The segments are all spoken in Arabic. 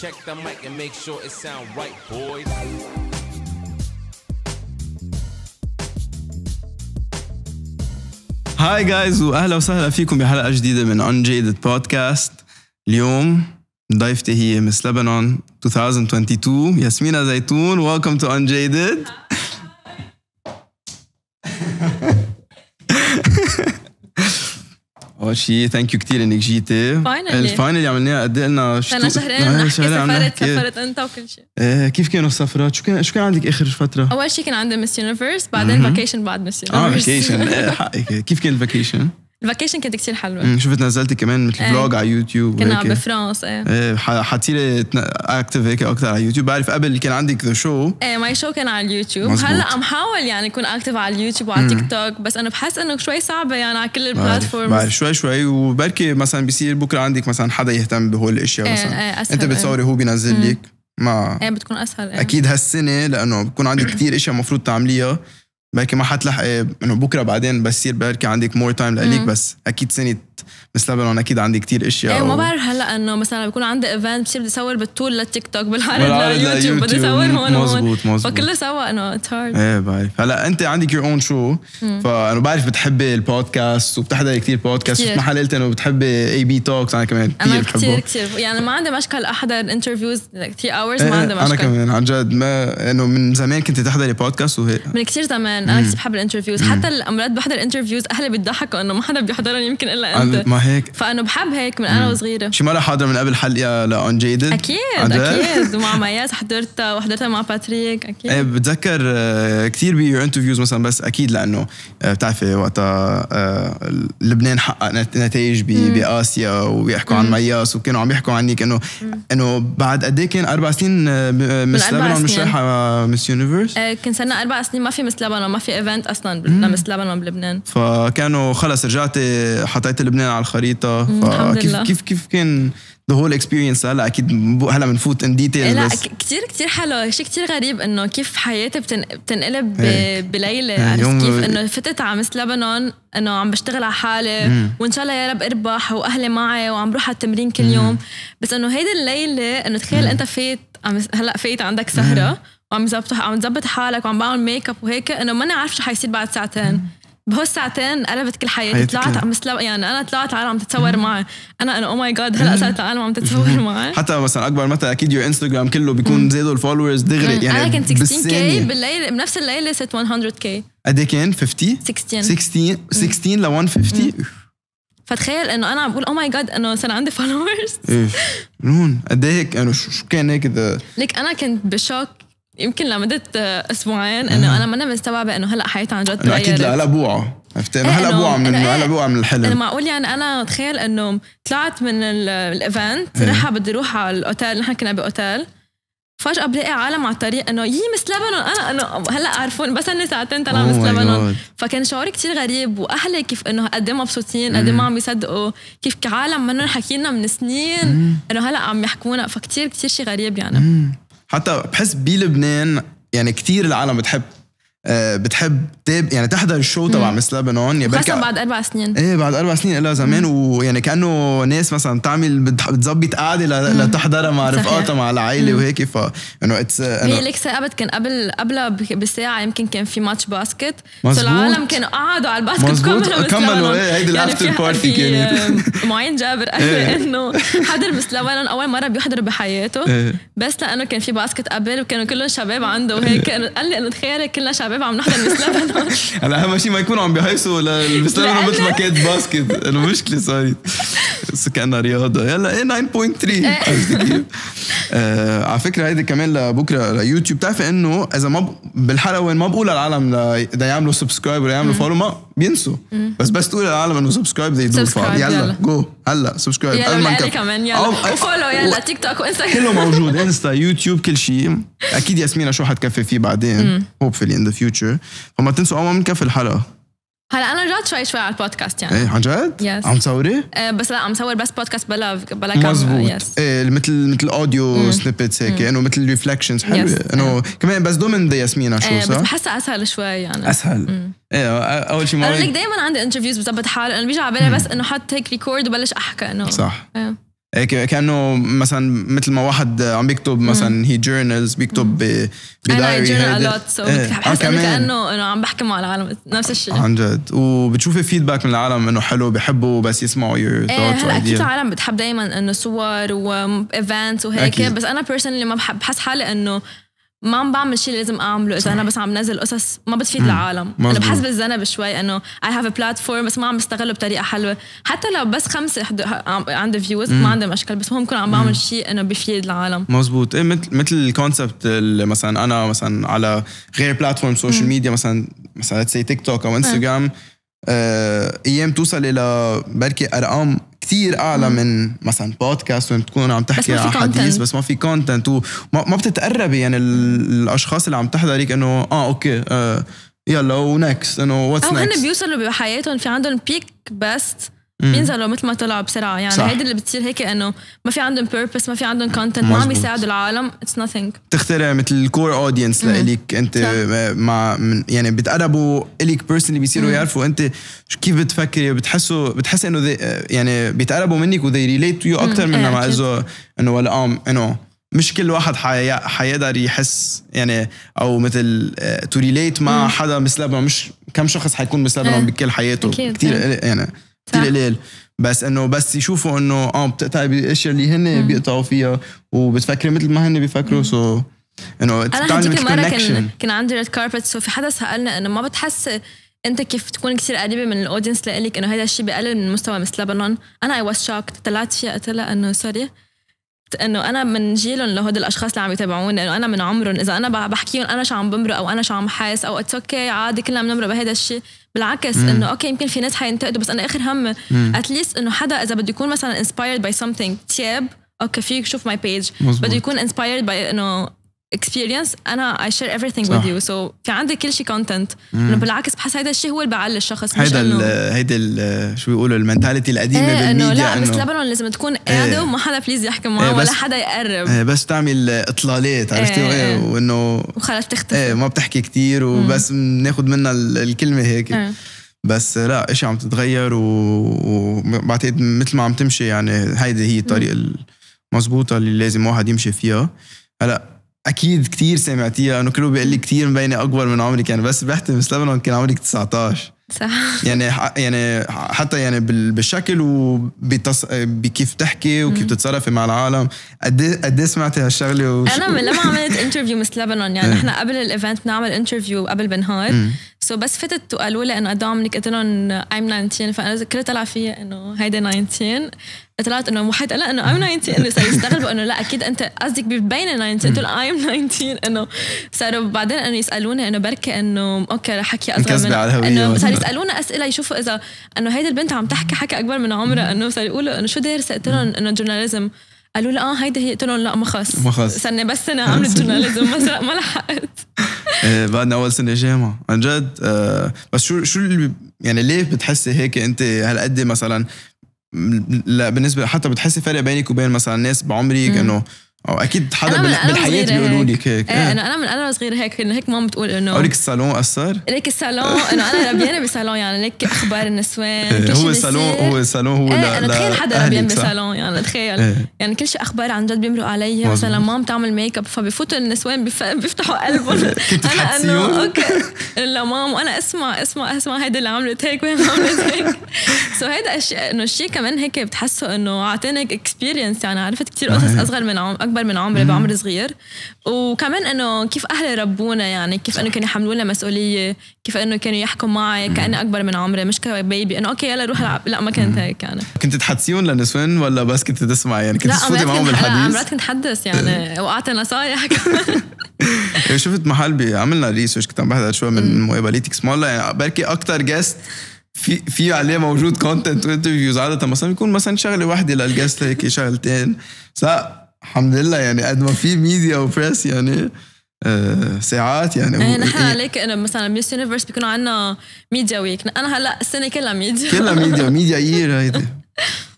Check the mic and make sure it sound right, boys. هاي جايز واهلا وسهلا فيكم بحلقه جديده من انجيدد بودكاست اليوم ضيفتي هي مس لبنان 2022 ياسمينة زيتون welcome to unjaded اول شيء ثانك يو كثير انك جيتي فاينلي اللي عملناها قد ايه قلنا شتو... شهرين سافرت سافرت انت وكل شيء آه كيف كانوا السفرات؟ شو كان شو كان عندك اخر فتره؟ اول شيء كان عندي مس يونيفرس بعدين فاكيشن بعد مس يونيفرس اه فاكيشن حقك كيف كان الفاكيشن؟ الفاكيشن كانت كتير حلوه شفت نزلتي كمان مثل إيه. فلوج على يوتيوب كنا بفرنسا ايه, إيه، حطيتي اكتف هيك اكثر على يوتيوب بعرف قبل كان عندك ذا شو ايه ماي شو كان على اليوتيوب مزبوط. هلا عم حاول يعني اكون اكتف على اليوتيوب وعلى تيك توك بس انه بحس انه شوي صعبه يعني على كل البلاتفورمز بعرف شوي شوي وبركي مثلا بصير بكره عندك مثلا حدا يهتم بهول الاشياء إيه، مثلا ايه انت بتصوري هو بينزل لك ما ايه بتكون اسهل اكيد هالسنه لانه بكون عندك كثير اشياء المفروض تعمليها بركي ما حتلحقي إيه، انه بكره بعدين بصير بركي عندك مور تايم لإلك بس اكيد سنه مس لبنان اكيد عندي كتير اشياء ايه ما بعرف هلا انه مثلا بكون عندي ايفنت بصير بدي اصور بالطول للتيك توك بالعرض لليوتيوب بدي اصور هون مزبوط مزبوط فكله سوا انه اتس هارد ايه بعرف هلا انت عندك يور اون شو فانا بعرف بتحبي البودكاست وبتحضري كتير بودكاست شفت محل قلت انه بتحبي اي بي توكس انا كمان كثير أنا بحبه كثير كثير يعني ما عندي مشكل احضر انترفيوز 3 اورز ما إيه، عندي مشكل انا كمان عن جد ما انه من زمان كنت تحضري بودكاست وهيك من كثير زمان انا كنت بحب الانترفيوز حتى الامرات بحضر الانترفيوز اهلي بيضحكوا انه ما حدا بيحضرهم يمكن الا انت ما هيك فانه بحب هيك من انا وصغيره شي مره حاضره من قبل حلقه لاون جيدد اكيد اكيد مع مياس حضرتها وحضرتها مع باتريك اكيد ايه بتذكر كثير بيجوا انترفيوز مثلا بس اكيد لانه آه، بتعرفي وقتها آه، لبنان حقق نتائج باسيا وبيحكوا عن مياس وكانوا عم يحكوا عنك انه انه بعد قد ايه كان اربع سنين آه، مس لبنان مش رايحه مس يونيفرس كان صرنا اربع سنين ما في مس لبنان ما في ايفنت اصلا لمس لبنان من بلبنان فكانوا خلص رجعتي حطيتي لبنان على الخريطه فكيف كيف كيف كان ذا هول اكسبيرينس هلا اكيد هلا بنفوت ان إيه ديتيلز لا بس. كثير كثير حلو شيء كثير غريب انه كيف حياتي بتن... بتنقلب ب... بليله يعني كيف انه فتت على مس لبنان انه عم بشتغل على حالي وان شاء الله يا رب اربح واهلي معي وعم بروح على التمرين كل يوم بس انه هيدي الليله انه تخيل انت فايت هلا فايت عندك سهره مم. وعم زبط عم تظبط حالك وعم بعمل ميك اب وهيك انه ما انا شو حيصير بعد ساعتين بهالساعتين قلبت كل حياتي طلعت مثل يعني انا طلعت العالم عم تتصور معي انا انا او ماي جاد هلا صارت العالم عم تتصور معي حتى مثلا اكبر متى اكيد يور انستغرام كله بيكون زادوا الفولورز دغري يعني انا كنت 16 كي بالليل بنفس الليله صرت 100 كي قد ايه كان 50 16 16 16 ل 150 فتخيل انه انا عم بقول او ماي جاد انه صار عندي فولورز ايه نون قد ايه هيك انه يعني شو كان هيك ذا ليك انا كنت بشوك يمكن لمدة اسبوعين انه انا ماني مستوعبه انه هلا حياتي عن جد تغيرت اكيد هلا بوعه عرفت انه إيه، هلا بوعه من هلا إيه، بوعه من الحلم انه معقول يعني انا تخيل انه طلعت من الايفنت رايحه بدي اروح على الاوتيل نحن كنا باوتيل فجأة بلاقي عالم على الطريق انه يي مس لبنان انا انه هلا عارفون بس اني ساعتين طلع oh مس لبنان فكان شعوري كتير غريب واهلي كيف انه قد ايه مبسوطين قد إيه ما عم يصدقوا كيف عالم منهم حكينا من سنين انه هلا عم يحكونا فكتير كتير شيء غريب يعني مم. حتى بحس بلبنان يعني كثير العالم بتحب آه، بتحب تاب يعني تحضر الشو تبع مس لبنان يعني خاصة بعد اربع سنين ايه بعد اربع سنين لها زمان ويعني كانه ناس مثلا بتعمل بتظبط قعده لتحضرها مع رفقاتها مع العائله وهيك ف انه اتس هي ليك ثابت كان قبل قبلها بساعه يمكن كان في ماتش باسكت فالعالم العالم كانوا قعدوا على الباسكت كملوا كملوا ايه هيدي يعني الافتر بارتي كانت آه، معين جابر قال إيه. انه حضر مس لبنان اول مره بيحضر بحياته إيه. بس لانه كان في باسكت قبل وكانوا كلهم شباب عنده وهيك إيه. قال لي انه تخيلي كلنا شباب شباب عم نحضر مس لبنان هلا اهم شيء ما يكونوا عم بيهيصوا لمس لبنان مثل ما كانت باسكت المشكله صارت بس كانها رياضه يلا ايه 9.3 إيه. آه، على فكره هيدي كمان لبكره ليوتيوب بتعرفي انه اذا ما بالحلقه وين ما بقول للعالم ليعملوا سبسكرايب ولا يعملوا فولو ما بينسوا بس بس تقول للعالم انه سبسكرايب زي دول يلا جو هلا سبسكرايب يلا كمان يلا وفولو يلا تيك توك وانستغرام كله موجود انستا يوتيوب كل شيء اكيد ياسمينة شو حتكفي فيه بعدين هوبفلي ان ذا فيوتشر فما تنسوا اول ما بنكفي الحلقه هلا انا جد شوي شوي على البودكاست يعني ايه عن جد؟ يس عم تصوري؟ ايه بس لا عم صور بس بودكاست بلا بلا كاميرا مزبوط يس. ايه مثل مثل اوديو سنيبتس هيك انه مثل ريفلكشنز حلوه انه كمان بس ضمن ياسمينة شو إيه، صح؟ صح؟ بس بحسها اسهل شوي يعني اسهل مم. ايه اول شيء ما انا ليك دايما عندي انترفيوز بظبط حالي انا بيجي على بالي بس انه حط هيك ريكورد وبلش احكى انه صح ايه. هيك إيه، كانه مثلا مثل ما واحد عم بيكتب مثلا هي جورنالز بيكتب بدايري انا سو بحس آه، كانه انه عم بحكي مع العالم نفس الشيء عن جد وبتشوفي فيدباك من العالم انه حلو بحبوا بس يسمعوا يور إيه، ثوتس هلا اكيد العالم بتحب دايما انه صور وايفنتس وهيك بس انا بيرسونلي ما بحب بحس حالي انه ما عم بعمل شيء لازم اعمله اذا انا بس عم نزل قصص ما بتفيد العالم مزبوط. انا بحس بالذنب شوي انه اي هاف ا بلاتفورم بس ما عم بستغله بطريقه حلوه حتى لو بس خمسه عندي فيوز ما عندي مشكل بس المهم كون عم بعمل شيء انه بفيد العالم مزبوط ايه مثل مثل الكونسبت مثلا انا مثلا على غير بلاتفورم سوشيال ميديا مثلا مثلا تيك توك او انستغرام آه، ايام توصل الى بركي ارقام كثير اعلى من مثلا بودكاست وين تكون عم تحكي عن حديث بس ما في كونتنت وما ما بتتقربي يعني الاشخاص اللي عم تحضريك انه اه اوكي آه يلا ونكست انه واتس نكست او هن بيوصلوا بحياتهم في عندهم بيك بيست بينزلوا مثل ما طلعوا بسرعه يعني هيدي اللي بتصير هيك انه ما في عندهم بيربس ما في عندهم كونتنت ما عم بيساعدوا العالم اتس nothing تخترع مثل الكور اودينس لإلك انت مع يعني بتقربوا إلك بيرسونلي بيصيروا يعرفوا انت كيف بتفكري بتحسوا بتحس انه يعني بيتقربوا منك وذي ريليت يو اكثر من إيه، ما اذا انه ولا ام انه مش كل واحد حيقدر يحس يعني او مثل تو آه، ريليت مع حدا مثل مش كم شخص حيكون مثل إيه. بكل حياته كثير إيه. يعني كثير قليل بس انه بس يشوفوا انه اه بتقطعي الاشياء اللي هن بيقطعوا فيها وبتفكري مثل ما هن بيفكروا سو انه انا هديك مرة كان كان عندي ريد كاربت سو في حدا سالنا انه ما بتحس انت كيف تكون كثير قريبه من الاودينس لإلك انه هذا الشيء بقلل من مستوى مثل لبنان انا اي واز شوكت طلعت فيها قلت لها انه سوري انه انا من جيلهم لهود الاشخاص اللي عم يتابعوني انه انا من عمرهم اذا انا بحكيهم انا شو عم بمرق او انا شو عم حاس او اتس اوكي عادي كلنا بنمرق بهذا الشيء بالعكس انه اوكي يمكن في ناس حينتقدوا بس انا اخر هم اتليست انه حدا اذا بده يكون مثلا انسبايرد باي سمثينغ تياب اوكي فيك شوف ماي بيج بده يكون انسبايرد باي انه اكسبيرينس انا اي شير ايفري صح. with يو سو في عندي كل شيء كونتنت انه بالعكس بحس هذا الشيء هو اللي بعلي الشخص هيدا هيدا شو بيقولوا المنتاليتي القديمه ايه انه لا بس لبنان لازم تكون إيه. قاعده ايه وما حدا بليز يحكي معه ايه ولا حدا يقرب ايه بس تعمل اطلالات عرفتي ايه ايه, إيه. وانه وخلص تختفي ايه ما بتحكي كثير وبس بناخذ منها الكلمه هيك ايه بس لا اشي عم تتغير وبعتقد مثل ما عم تمشي يعني هيدي هي الطريقه المضبوطه اللي لازم واحد يمشي فيها هلا اكيد كتير سمعتيها انه كله بيقول لي كثير مبينه اكبر من عمري كان يعني بس مس لبنان كان عمري 19 صح يعني يعني حتى يعني بالشكل وبكيف تحكي بتحكي وكيف بتتصرفي مع العالم قد إيه، قد إيه سمعتي هالشغله وش... انا لما عملت انترفيو مس لبنان يعني نحن إيه. قبل الايفنت بنعمل انترفيو قبل بنهار سو so بس فتت وقالوا لي انه قد عمرك قلت لهم ايم 19 فانا كل طلع فيا انه هيدا 19 طلعت انه مو حد قال انه ايم 19 انه صاروا يستغربوا انه لا اكيد انت قصدك ببين 19 قلت لهم ايم 19 انه صاروا بعدين انه يسالوني انه بركي انه اوكي رح حكي اصغر من انه صاروا يسالونا اسئله يشوفوا اذا انه هيدي البنت عم تحكي حكي اكبر من عمرها انه صاروا يقولوا انه شو دارسه قلت لهم انه جورناليزم قالوا لي اه هيدا هي قلت لهم لا ما خص ما خص سنه بس سنه عملت جورناليزم ما ما لحقت إيه، بعدنا اول سنه جامعه عن جد آه بس شو شو اللي يعني ليه بتحسي هيك انت هالقد إيه مثلا لا بالنسبه حتى بتحسي فرق بينك وبين مثلا ناس بعمرك انه او اكيد حدا بالحياه بيقولوا لك هيك ايه آه. انا انا من انا صغيره هيك انه هيك ماما بتقول انه ليك الصالون اثر؟ ليك الصالون انه انا ربيانه بصالون يعني ليك اخبار النسوان هو صالون هو صالون إيه، هو لا انا تخيل حدا ربيان بصالون يعني تخيل إيه. يعني كل شيء اخبار عن جد بيمرقوا علي مثلا ماما بتعمل ميك اب فبفوتوا النسوان بيفتحوا قلبهم انا انه اوكي الا ماما وانا اسمع اسمع اسمع هيدا اللي عملت هيك وين عملت هيك سو هيدا انه الشيء كمان هيك بتحسه انه اعطاني اكسبيرينس يعني عرفت كثير قصص اصغر من عمر اكبر اكبر من عمري بعمر صغير وكمان انه كيف اهلي ربونا يعني كيف انه كانوا يحملوا لنا مسؤوليه كيف انه كانوا يحكوا معي كاني اكبر من عمري مش كبيبي انه اوكي يلا روح العب لا ما كانت هيك يعني كنت تحدثيهم للنسوان ولا بس كنت تسمع يعني كنت تفوتي معهم بالحديث لا مرات كنت حدث يعني وقعت نصايح إيه، شفت محل عملنا ريسيرش كنت عم بحضر شوي من مقابلتك مالها يعني بركي اكثر جيست في في عليه موجود كونتنت وانترفيوز عاده مثلا يكون مثلا شغله واحده للجست هيك شغلتين سا الحمد لله يعني قد ما في ميديا وبريس يعني آه، ساعات يعني ايه نحن إيه، عليك انه مثلا ميس يونيفرس بيكون عندنا ميديا ويك انا هلا السنه كلها ميديا كلها ميديا ميديا يير هيدي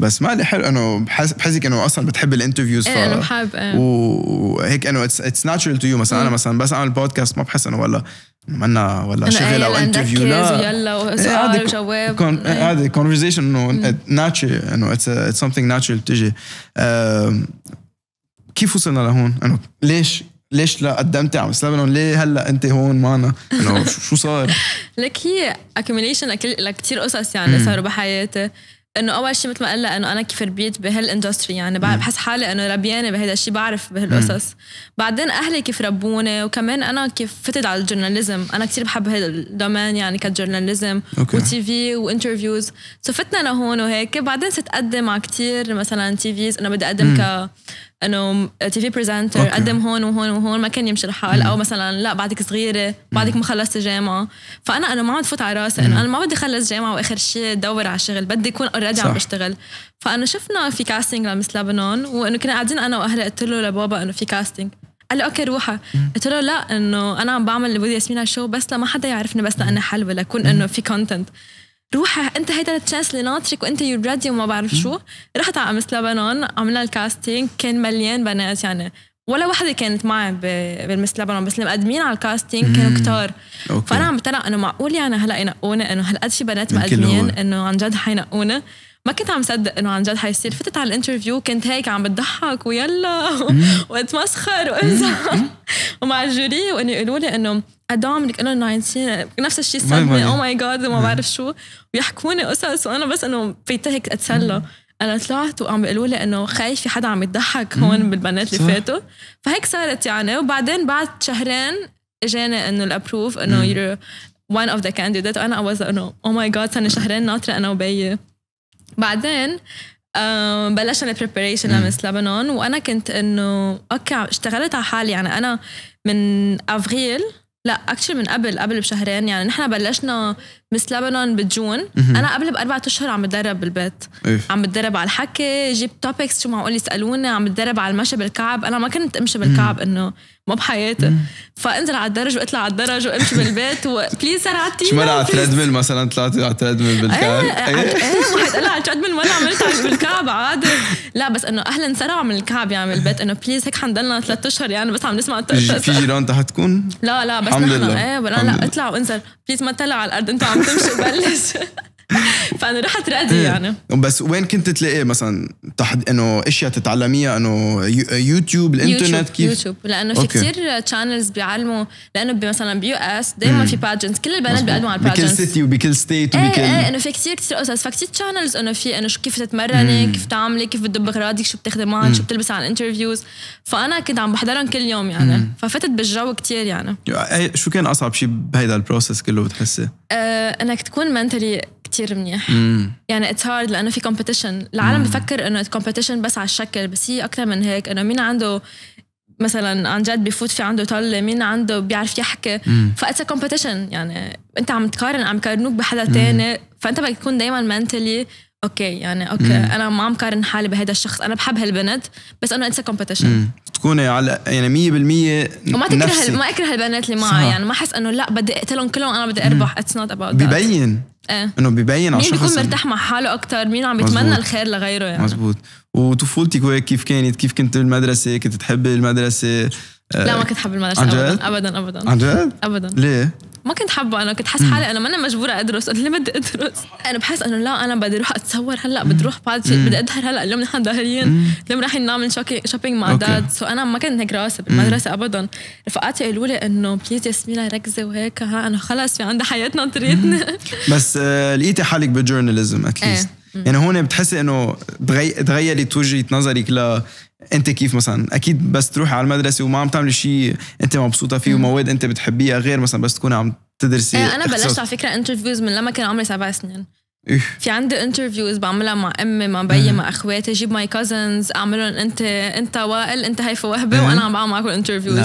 بس ما لي حلو انه بحس بحسك انه اصلا بتحب الانترفيوز ف ايه بحب ايه وهيك انه اتس ناتشرال تو يو مثلا انا مثلا بس اعمل بودكاست ما بحس انه والله منا ولا شغل إيه، او انترفيو لا يلا وسؤال إيه، وجواب هذا كونفرزيشن انه ناتشرال انه اتس سمثينج ناتشرال بتجي كيف وصلنا لهون؟ انه ليش ليش لا قدمتي على مس لبنان؟ ليه هلا انت هون معنا؟ انه شو صار؟ لك هي اكيوميليشن لكثير قصص يعني صاروا بحياتي انه اول شيء مثل ما قلنا انه انا كيف ربيت بهالاندستري يعني بحس حالي انه ربيانه بهذا الشيء بعرف بهالقصص بعدين اهلي كيف ربوني وكمان انا كيف فتت على الجورناليزم انا كثير بحب هذا الدومين يعني كجورناليزم وتي في وانترفيوز سو فتنا لهون وهيك بعدين صرت اقدم على كثير مثلا تي فيز انه بدي اقدم ك انه تي في بريزنتر قدم هون وهون وهون ما كان يمشي الحال او مثلا لا بعدك صغيره بعدك ما خلصت جامعه فانا انه ما عم تفوت على راسي انه انا ما بدي اخلص جامعه واخر شيء دور على شغل بدي اكون اوريدي عم بشتغل فانا شفنا في كاستنج لمس لبنان وانه كنا قاعدين انا واهلي قلت له لبابا انه في كاستنج قال لي اوكي روحها قلت له لا انه انا عم بعمل لبودي ياسمين على الشو بس لما حدا يعرفني بس لاني حلوه لكون انه في كونتنت روح انت هيدا التشانس اللي ناطرك وانت يور ريدي وما بعرف شو رحت على امس لبنان عملنا الكاستينج كان مليان بنات يعني ولا وحده كانت معي بالمس لبنان بس المقدمين على الكاستينج كانوا كتار أوكي. فانا عم بتلقى انه معقول يعني هلا ينقوني انه هالقد في بنات مقدمين انه عن جد حينقوني ما كنت عم صدق انه عن جد حيصير فتت على الانترفيو كنت هيك عم بتضحك ويلا واتمسخر وامزح ومع الجوري وانه يقولوا لي انه ادعم لك انه 19 نفس الشيء صدمه او ماي جاد وما بعرف شو ويحكوني قصص وانا بس انه هيك اتسلى انا طلعت وعم بيقولوا لي انه خايفه حدا عم يضحك هون بالبنات اللي فاتوا فهيك صارت يعني وبعدين بعد شهرين اجاني انه الابروف انه يور ون اوف ذا كانديديت وانا اي واز انه او ماي جاد صار شهرين ناطره انا وبيي بعدين بلشنا البريبريشن لمس لبنان وانا كنت انه اوكي اشتغلت على حالي يعني انا من افريل لا اكشلي من قبل قبل بشهرين يعني نحن بلشنا مس لبنان بجون انا قبل باربع اشهر عم بتدرب بالبيت إيه؟ عم بتدرب على الحكي جيب توبكس شو معقول يسالوني عم بتدرب على المشي بالكعب انا ما كنت امشي بالكعب انه ما بحياتي فانزل على الدرج واطلع على الدرج وامشي بالبيت وبليز سرعتي شو مرة على التريدميل مثلا طلعتي على التريدميل بالكعب؟ إيه،, ايه ايه قال على التريدميل ولا عملتها بالكعب عادي لا بس انه اهلا سرعوا من الكعب يعني بالبيت انه بليز هيك حنضلنا ثلاث اشهر يعني بس عم نسمع في جيران تحتكم؟ لا لا بس نحن ايه لا اطلع وانزل بليز ما تطلع على الارض انت عم تمشي بلش فانا رحت رادي إيه. يعني بس وين كنت تلاقيه مثلا تحد انه اشياء تتعلميها انه يوتيوب الانترنت يوتيوب كيف يوتيوب لانه في كثير تشانلز بيعلموا لانه مثلا بيو اس دائما في باجنت كل البنات بيقدموا على الباجنت بكل سيتي وبكل ستيت إيه، وبكل ايه, ايه انه في كثير كثير قصص فكثير تشانلز انه في انه كيف تتمرني كيف تعملي كيف بتدب اغراضك شو بتاخذي معك شو بتلبسي على الانترفيوز فانا كنت عم بحضرهم كل يوم يعني ففتت بالجو كثير يعني شو كان اصعب شيء بهيدا البروسس كله بتحسي؟ آه، انك تكون منتلي كتير منيح مم. يعني اتس هارد لانه في كومبيتيشن العالم بفكر انه كومبيتيشن بس على الشكل بس هي اكثر من هيك انه مين عنده مثلا عن جد بفوت في عنده طله مين عنده بيعرف يحكي فاتس كومبيتيشن يعني انت عم تقارن عم يقارنوك بحدا تاني فانت بدك تكون دائما منتلي اوكي يعني اوكي مم. انا ما عم قارن حالي بهذا الشخص انا بحب هالبنت بس انه اتس كومبيتيشن تكوني على يعني 100% وما تكره ما اكره البنات اللي معي يعني ما احس انه لا بدي اقتلهم كلهم انا بدي اربح اتس نوت ابوت ببين ايه انه بيبين على مين بيكون مرتاح مع حاله اكثر مين عم بيتمنى الخير لغيره يعني مزبوط وطفولتك كيف كانت كيف كنت بالمدرسه كنت تحبي المدرسه لا ما آه، كنت حب المدرسه ابدا ابدا ابدا عن جد؟ ابدا ليه؟ ما كنت حابه انا كنت حاسه حالي انا ما انا مجبوره ادرس قلت ليه بدي ادرس انا بحس انه لا انا بدي اروح اتصور هلا بدي اروح بعد شيء بدي اظهر هلا اليوم نحن ظاهرين اليوم رايحين نعمل شوبينج مع داد سو انا ما كنت هيك راسب بالمدرسه ابدا رفقاتي قالوا لي انه بليز ياسمينة ركزي وهيك ها انا خلص في عندها حياتنا طريقتنا بس آه، لقيتي حالك بالجورناليزم اتليست يعني هون بتحسي انه تغيرت وجهه نظرك ل انت كيف مثلا اكيد بس تروحي على المدرسه وما عم تعملي شيء انت مبسوطه فيه ومواد انت بتحبيها غير مثلا بس تكوني عم تدرسي إيه، انا بلشت على فكره انترفيوز من لما كان عمري سبع سنين في عندي انترفيوز بعملها مع امي مع بيي مع اخواتي جيب ماي كازنز اعملهم انت انت وائل انت هيفا وهبه وانا عم بعمل معكم انترفيوز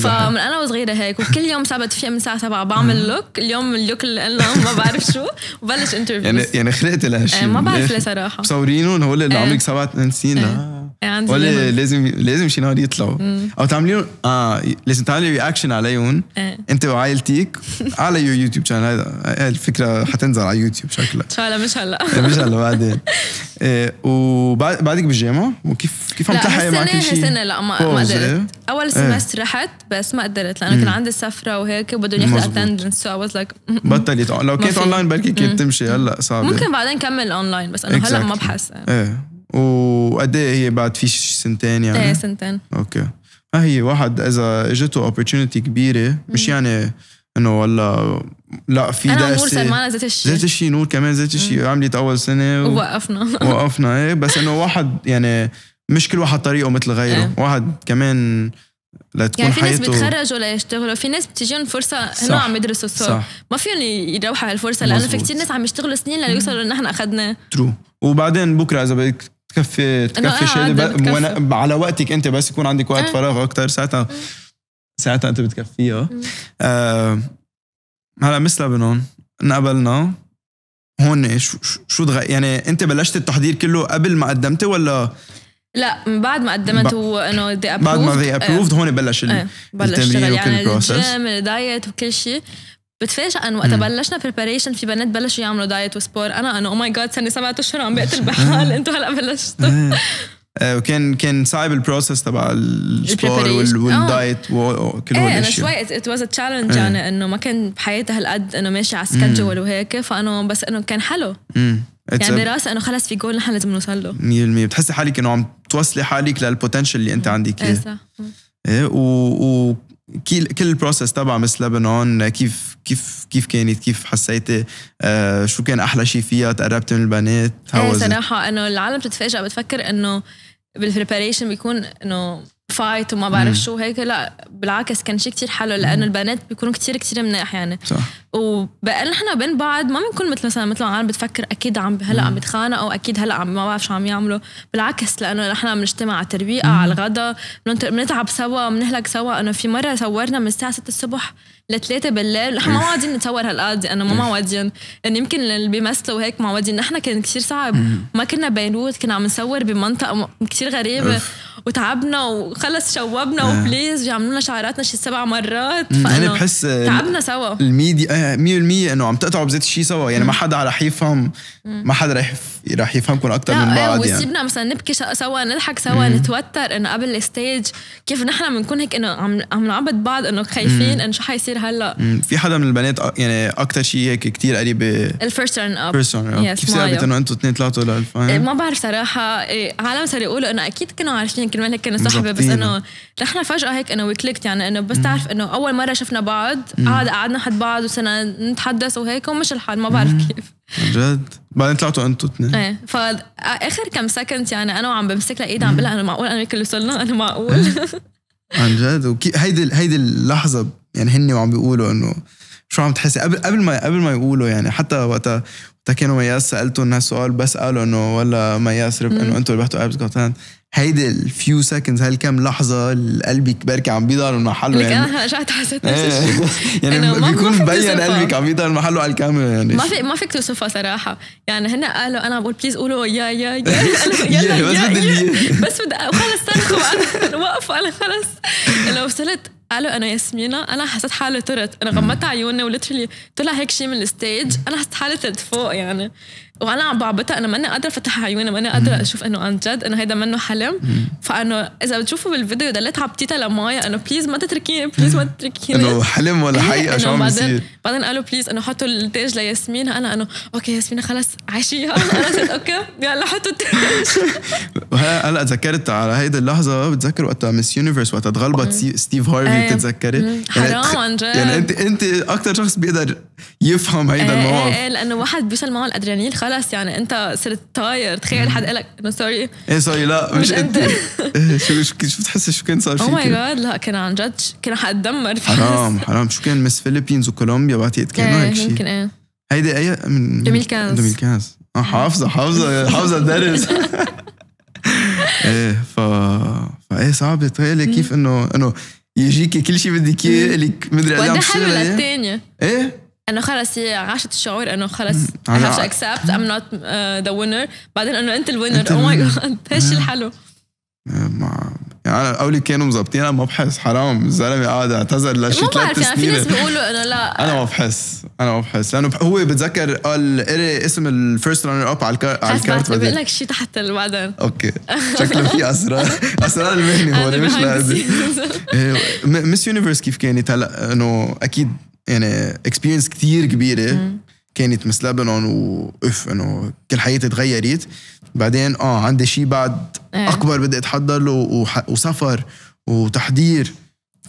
فمن انا وصغيره هيك وكل يوم سبت في من الساعه 7 بعمل لوك اليوم اللوك اللي قلنا ما بعرف شو وبلش انترفيوز يعني يعني خلقت لهالشيء إيه، ما بعرف ليه صراحه مصورينهم هول اللي عمرك إيه. سبع سنين إيه. آه. ولا لازم لازم شي نهار يطلعوا او تعملي اه لازم تعملي رياكشن عليهم انت وعائلتك على يوتيوب شانل هذا الفكره حتنزل على يوتيوب شكلها شاء الله مش هلا إيه، مش هلا بعدين إيه، وبعد بعدك بالجامعة وكيف كيف عم تلحقي مع كل شيء؟ لا ما, ما قدرت إيه. أول سمستر رحت بس ما قدرت لأنه كان عندي سفرة وهيك وبدهم ياخذوا اتندنس سو أي واز لايك بطلت لو كنت أونلاين بركي كنت تمشي هلا صعب ممكن بعدين كمل أونلاين بس أنا هلا ما بحس إيه وقد ايه هي بعد في سنتين يعني؟ إيه سنتين أوكي ما هي واحد إذا إجته اوبرتونيتي كبيرة مش يعني انه والله لا في انا ونور معنا ذات الشيء ذات الشيء نور كمان ذات الشيء عملت اول سنه و... ووقفنا وقفنا ايه بس انه واحد يعني مش كل واحد طريقه مثل غيره ايه. واحد كمان لتكون يعني في ناس بيتخرجوا ليشتغلوا في ناس بتجيهم فرصه هنا عم يدرسوا صح. ما فيهم يروحوا هالفرصه لانه في كثير ناس عم يشتغلوا سنين ليوصلوا اللي نحن اخذناه ترو وبعدين بكره اذا بدك تكفي تكفي إيه، شيء على وقتك انت بس يكون عندك وقت اه. فراغ اكثر ساعتها اه. ساعتها انت بتكفيها آه هلا مثل لبنان انقبلنا هون شو شو دغ... يعني انت بلشت التحضير كله قبل ما قدمتي ولا لا بعد ما قدمت وانه دي ابروفد بعد ما دي ابروفد آه. هون بلش ال... آه، بلش التمرين وكل البروسس يعني دايت وكل شيء بتفاجئ انه وقت بلشنا بريباريشن في بنات بلشوا يعملوا دايت وسبور انا انه او ماي جاد صار لي اشهر عم بقتل بحال انتم هلا بلشتوا إيه. آه، وكان كان صعب البروسس تبع السبور والدايت وكل هول ايه انا شوي ات واز تشالنج يعني انه ما كان بحياتي هالقد انه ماشي على سكجول وهيك فانا بس انه كان حلو يعني براسي انه خلص في جول نحن لازم نوصل له 100% بتحسي حالك انه عم توصلي حالك للبوتنشل اللي انت عندك ايه صح ايه و كل البروسس تبع مس لبنان كيف كيف كيف كانت كيف حسيتي آه شو كان احلى شيء فيها تقربت من البنات ايه صراحه انه العالم بتتفاجئ بتفكر انه بالبريباريشن بيكون انه فايت وما بعرف شو هيك لا بالعكس كان شيء كتير حلو لانه البنات بيكونوا كتير كتير مناح يعني صح نحن بين بعض ما بنكون مثل مثلا مثل العالم بتفكر اكيد عم هلا عم بيتخانقوا اكيد هلا عم ما بعرف شو عم يعملوا بالعكس لانه نحن عم نجتمع على التربيقه على الغداء بنتعب سوا بنهلك سوا انه في مره صورنا من الساعه 6 الصبح لثلاثة بالليل نحن ما إيه. واعدين نتصور هالقد انه ما إيه. واعدين انه يعني يمكن اللي بيمثلوا هيك ما واعدين نحن كان كثير صعب ما كنا بيروت كنا عم نصور بمنطقة كثير غريبة وتعبنا وخلص شوبنا إيه. وبليز وعملوا لنا شعراتنا شي سبع مرات فانا بحس تعبنا سوا الميديا آه، 100% انه عم تقطعوا بذات الشيء سوا يعني ما حدا رح يفهم ما حدا رح رح يفهمكم اكثر من بعض يعني وسيبنا مثلا نبكي سوا نضحك سوا نتوتر انه قبل الستيج كيف نحن بنكون هيك انه عم عم نعبد بعض انه خايفين انه شو حيصير هلا في حدا من البنات يعني اكثر شيء هيك كثير قريبه الفيرست رن اب الفيرست ترن اب كيف سبت انه انتم اثنين طلعتوا للفاينل؟ إيه. ما بعرف صراحه إيه، عالم صاروا يقولوا انه اكيد كانوا عارفين كرمال هيك كانوا صحبه بس انه نحن فجاه هيك انه وي كليكت يعني انه بس تعرف انه اول مره شفنا بعض قعد قعدنا حد بعض وصرنا نتحدث وهيك ومش الحال ما بعرف كيف عن جد بعدين طلعتوا انتوا اثنين ايه فاخر كم سكند يعني انا وعم بمسك لها ايدي عم بقول انا معقول انا هيك اللي وصلنا انا معقول إيه. عن جد وكي هيدي هيدي اللحظه يعني هن وعم بيقولوا انه شو عم تحسي قبل قبل ما قبل ما يقولوا يعني حتى وقتها وقتها كانوا مياس سالتهم سؤال بس قالوا انه ولا مياس رب انه انتم ربحتوا ابس جوت هيدي الفيو سكندز هالكم لحظه اللي قلبك بركي عم بيضل من محله يعني انا رجعت حسيت نفس الشيء يعني بيكون مبين قلبك عم بيضل من محله على الكاميرا يعني ما في ما فيك توصفها صراحه يعني هن قالوا انا بقول بليز قولوا يا يا يا يلا يا بس بدي خلص صرخوا انا واقفه انا خلص لو وصلت قالوا انا ياسمينه انا حسيت حالي طرت انا غمضت عيوني وليترلي طلع هيك شيء من الستيج انا حسيت حالي طرت فوق يعني وانا عم بعبطها انا ماني قادره افتح عيوني ماني قادره اشوف انه عن جد انه هيدا منه حلم فانه اذا بتشوفوا بالفيديو ضليت عبطيتها لمايا انه بليز ما تتركيني بليز ما تتركيني انه حلم ولا إيه، حقيقه شو عم بيصير بعدين قالوا بليز انه حطوا التاج لياسمين انا انه اوكي ياسمين خلص عايشيها انا قلت اوكي يلا حطوا التاج هلا تذكرت على هيدي اللحظه بتذكر وقتها ميس يونيفرس وقتها تغلبت ستيف إيه. هارفي بتتذكري يعني حرام عن جد يعني انت انت اكثر شخص بيقدر يفهم هيدا إيه، الموضوع ايه لانه واحد بيوصل معه الادرينالين خلص خلص يعني انت صرت طاير تخيل حد قال لك انه سوري ايه سوري لا مش انت إيه. إيه، شو شو بتحس شو كان صار oh فيك؟ او ماي جاد لا كان عن جد كان حتدمر حرام حرام شو كان مس فيلبينز وكولومبيا بعتقد كان إيه، هيك شيء يمكن ايه هيدي اي من 2015 2015 اه حافظه حافظه حافظه الدرس ايه ف فايه صعب تخيلي كيف انه انه يجيك كل شيء بدك اياه لك مدري قد عم حلو للثانيه ايه انه خلص هي عاشت الشعور انه خلص I have to accept I'm not uh, the winner بعدين انه انت الوينر او ماي جاد ايش الحلو انا اولي كانوا مظبطين انا ما بحس حرام الزلمه قاعد اعتذر لشي ثلاث سنين يعني في ناس بيقولوا انه لا انا ما بحس انا ما بحس لانه هو بتذكر قال قري اسم الفيرست رانر اب على الكارت على بقول لك شيء تحت المعدن اوكي شكله في اسرار اسرار المهنه هون مش لازم إيه، مس يونيفرس كيف كانت هلا انه اكيد يعني اكسبيرينس كثير كبيره كانت مس لبنان واف انه كل حياتي تغيرت بعدين اه عندي شيء بعد ايه. اكبر بدي اتحضر له وسفر وتحضير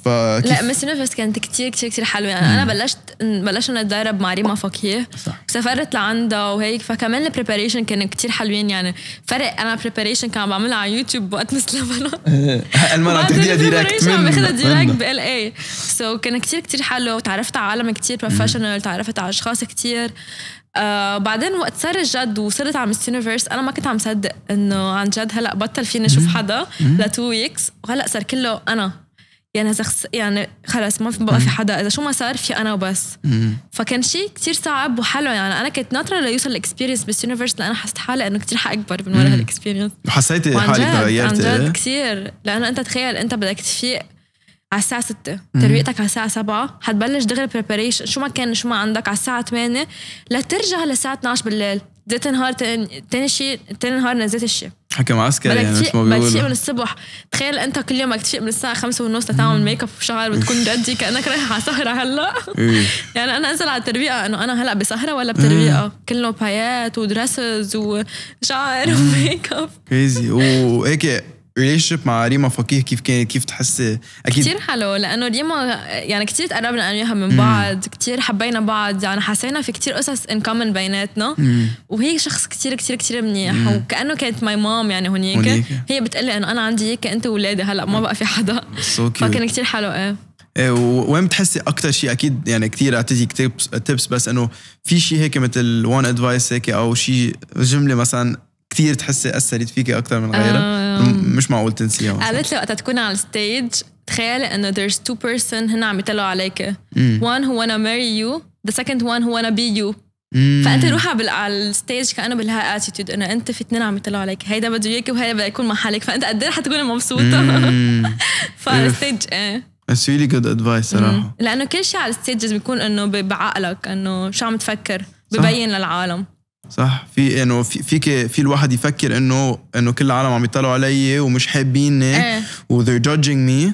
فكيف لا ميس يونيفرس كانت كتير كتير كتير حلوه يعني انا بلشت بلشنا نتدرب مع ريما فقيه سافرت لعندها وهيك فكمان البريباريشن كانوا كتير حلوين يعني فرق انا بريباريشن كان عم بعملها على يوتيوب وقت مس لبنان المره عم تاخديها دايركت عم باخدها دايركت بال اي سو كان كتير كتير حلو وتعرفت على عالم كتير بروفيشنال تعرفت على اشخاص كتير آه، بعدين وقت صار الجد وصرت على ميس يونيفرس انا ما كنت عم صدق انه عن جد هلا بطل فيني اشوف حدا لتو ويكس وهلا صار كله انا يعني اذا يعني خلص ما بقى في حدا اذا شو ما صار في انا وبس فكان شيء كثير صعب وحلو يعني انا كنت ناطره ليوصل الاكسبيرينس بس يونيفرس حسيت حالي انه كثير حاكبر من ورا هالاكسبيرينس وحسيتي حالك تغيرتي عن جد كثير لانه انت تخيل انت بدك تفيق على الساعة 6 ترويقتك على الساعة 7 حتبلش دغري بريباريشن شو ما كان شو ما عندك على الساعة 8 لترجع للساعة 12 بالليل زيت نهار تاني شيء تاني نهار نزلت الشيء حكي معسكر يعني مش ما بدك تفيق من الصبح تخيل انت كل يوم بدك تفيق من الساعه 5 ونص لتعمل ميك اب وشعر بتكون جدي كانك رايح على سهره هلا إيه. يعني انا انزل على التربيقه انه انا هلا بسهره ولا بتربيقه كله بايات ودرسز وشعر وميك اب كريزي وهيك ريليشن مع ريما فقيه كيف كانت كيف تحس اكيد كثير حلو لانه ريما يعني كثير تقربنا انا وياها من بعض كثير حبينا بعض يعني حسينا في كثير قصص ان كومن بيناتنا وهي شخص كثير كثير كثير منيح مم. وكانه كانت ماي مام يعني هنيك هي بتقلي انه انا عندي هيك انت واولادي هلا ما بقى في حدا فكان كثير حلو ايه, إيه، وين بتحسي اكثر شيء اكيد يعني كثير اعطيتك تيبس بس انه في شيء هيك مثل وان ادفايس هيك او شيء جمله مثلا كثير تحسي اثرت فيكي اكثر من غيرها آه، آه. مش معقول تنسيها قالت لي وقتها تكون على الستيج تخيل انه there's two person هن عم يطلعوا عليك مم. one who wanna marry you the second one who wanna be you مم. فانت روحي على الستيج كانه بالها اتيتيود انه انت في اثنين عم يطلعوا عليك هيدا بده اياك وهيدا بده يكون محلك فانت قد ايه حتكون مبسوطه فالستيج ايه اتس ريلي جود ادفايس صراحه لانه كل شيء على الستيج لازم يكون انه بعقلك انه شو عم تفكر ببين للعالم صح في انه في فيك في الواحد يفكر انه انه كل العالم عم يطلعوا علي ومش حابيني ايه. وذير جادجينج مي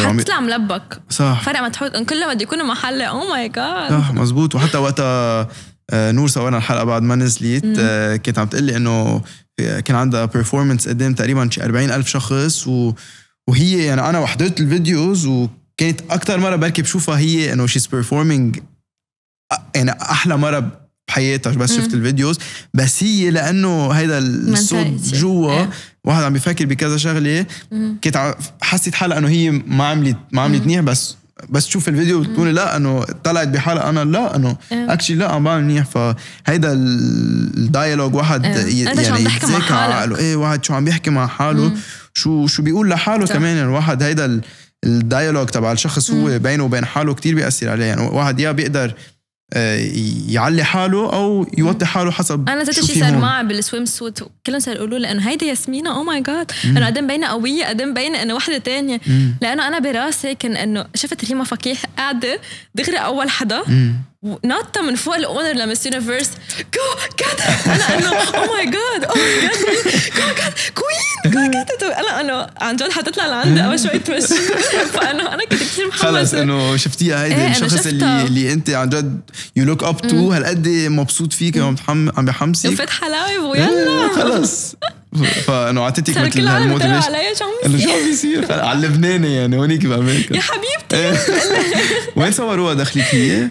حتى تطلع ملبك صح فرق ما تحط كل ما بده يكونوا محل او ماي جاد صح مزبوط وحتى وقتها آه، نور سوينا الحلقه بعد ما نزلت آه، كانت عم تقلي انه كان عندها بيرفورمانس قدام تقريبا شي 40000 شخص و وهي يعني انا وحضرت الفيديوز وكانت اكثر مره بركي بشوفها هي انه شيز بيرفورمينج يعني احلى مره بحياتك بس شفت الفيديوز بس هي لانه هيدا الصوت جوا إيه. واحد عم بيفكر بكذا شغله كنت حسيت حالها انه هي ما عملت ما عملت منيح بس بس تشوف الفيديو بتقولي لا انه طلعت بحالها انا لا انه اكشلي لا عم بعمل منيح فهيدا الدايلوج واحد إيه. يعني يتذاكى على عقله ايه واحد شو عم بيحكي مع حاله شو شو بيقول لحاله كمان الواحد يعني هيدا الدايلوج تبع الشخص هو بينه وبين حاله كتير بيأثر عليه يعني واحد يا بيقدر آه، يعلي حاله او يوطي حاله حسب انا ذات الشيء صار معي بالسويم سوت كلهم صاروا يقولوا لي انه هيدي ياسمينة او ماي جاد انه قدام باينه قويه قدام باينه انه وحده تانية لانه انا براسي كان انه شفت ريما فكيح قاعده دغري اول حدا مم. نطة من فوق الاونر لمس يونيفرس جو كات انا انه او ماي جاد او ماي جاد جو كات كوين جو كات انا انه عن جد حتطلع لعندي قبل شوي تمشي فانه انا كنت كثير محمسه خلص انه شفتيها هيدي إيه، الشخص اللي اللي انت عن جد يو لوك اب تو هالقد مبسوط فيك عم بحمسك وفتحه حلاوي ويلا إيه، خلص فانه اعطيتك مثل هالموتيفيشن انه شو عم بيصير على اللبناني يعني هونيك بامريكا يا حبيبتي إيه. وين صوروها دخلك هي؟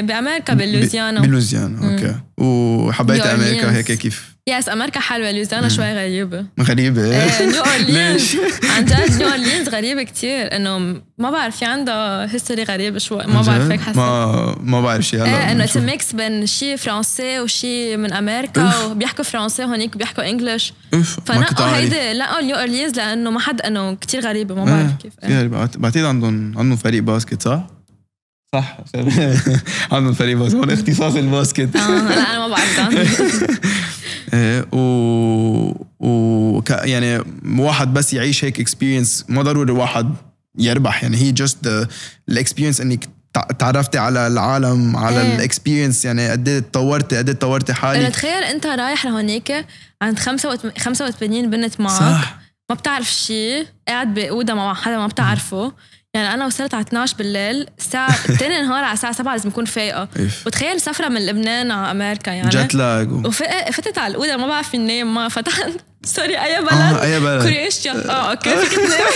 بامريكا باللوزيانا باللوزيانا اوكي وحبيت امريكا هيك كيف يس امريكا حلوه لوزيانا شوي غريبه غريبه آه، نيو اورلينز عن جد نيو اورلينز غريبه كثير انه ما بعرف في عندها هيستوري غريبه شوي ما بعرف هيك حسيت ما ما بعرف شيء هلا آه، انه اتس ميكس بين شيء فرنسي وشيء من امريكا وبيحكوا فرنسي هونيك بيحكوا انجلش فنقوا هيدي لقوا نيو اورلينز لانه ما حد انه كثير غريبه ما بعرف آه، كيف بعتقد عندهم عندهم فريق باسكت صح؟ صح عامل فريق باسكت هون اختصاص الباسكت اه انا ما بعرف إيه، و و يعني واحد بس يعيش هيك اكسبيرينس ما ضروري واحد يربح يعني هي جاست الاكسبيرينس انك تعرفتي على العالم على الاكسبيرينس يعني قد ايه تطورتي قد ايه تطورتي حالك تخيل انت رايح لهونيك عند 85 بنت معك صح. ما بتعرف شيء قاعد بأوضة مع حدا ما بتعرفه يعني انا وصلت على 12 بالليل الساعه 2 نهار على الساعه 7 لازم اكون فايقه وتخيل سفره من لبنان على امريكا يعني جت لاج وفتت على الاوضه ما بعرف نايم ما فتحت سوري اي آه، بلد اي بلد كرواتيا اه اوكي فيك تنامي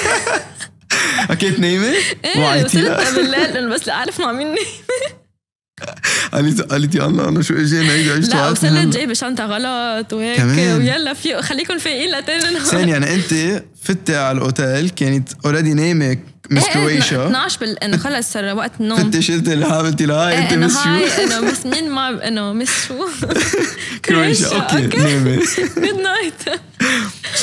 اكيد نايمه؟ ايه وصلت بالليل بس لا اعرف مع مين نايمه قالت قالت يا الله انا شو اجينا هيدا عشت لا وصلت جايبه شنطه غلط وهيك كمان. ويلا في خليكم فايقين لتاني نهار ثانية يعني انت فتي على الاوتيل كانت اوريدي نايمه مس كرويشا 12 بال انه خلص صار وقت النوم فتي شلت الحاب قلت لها إيه، انت مس شو؟ انه مس مين ما انه مس شو؟ كرويشا اوكي نايمه جود نايت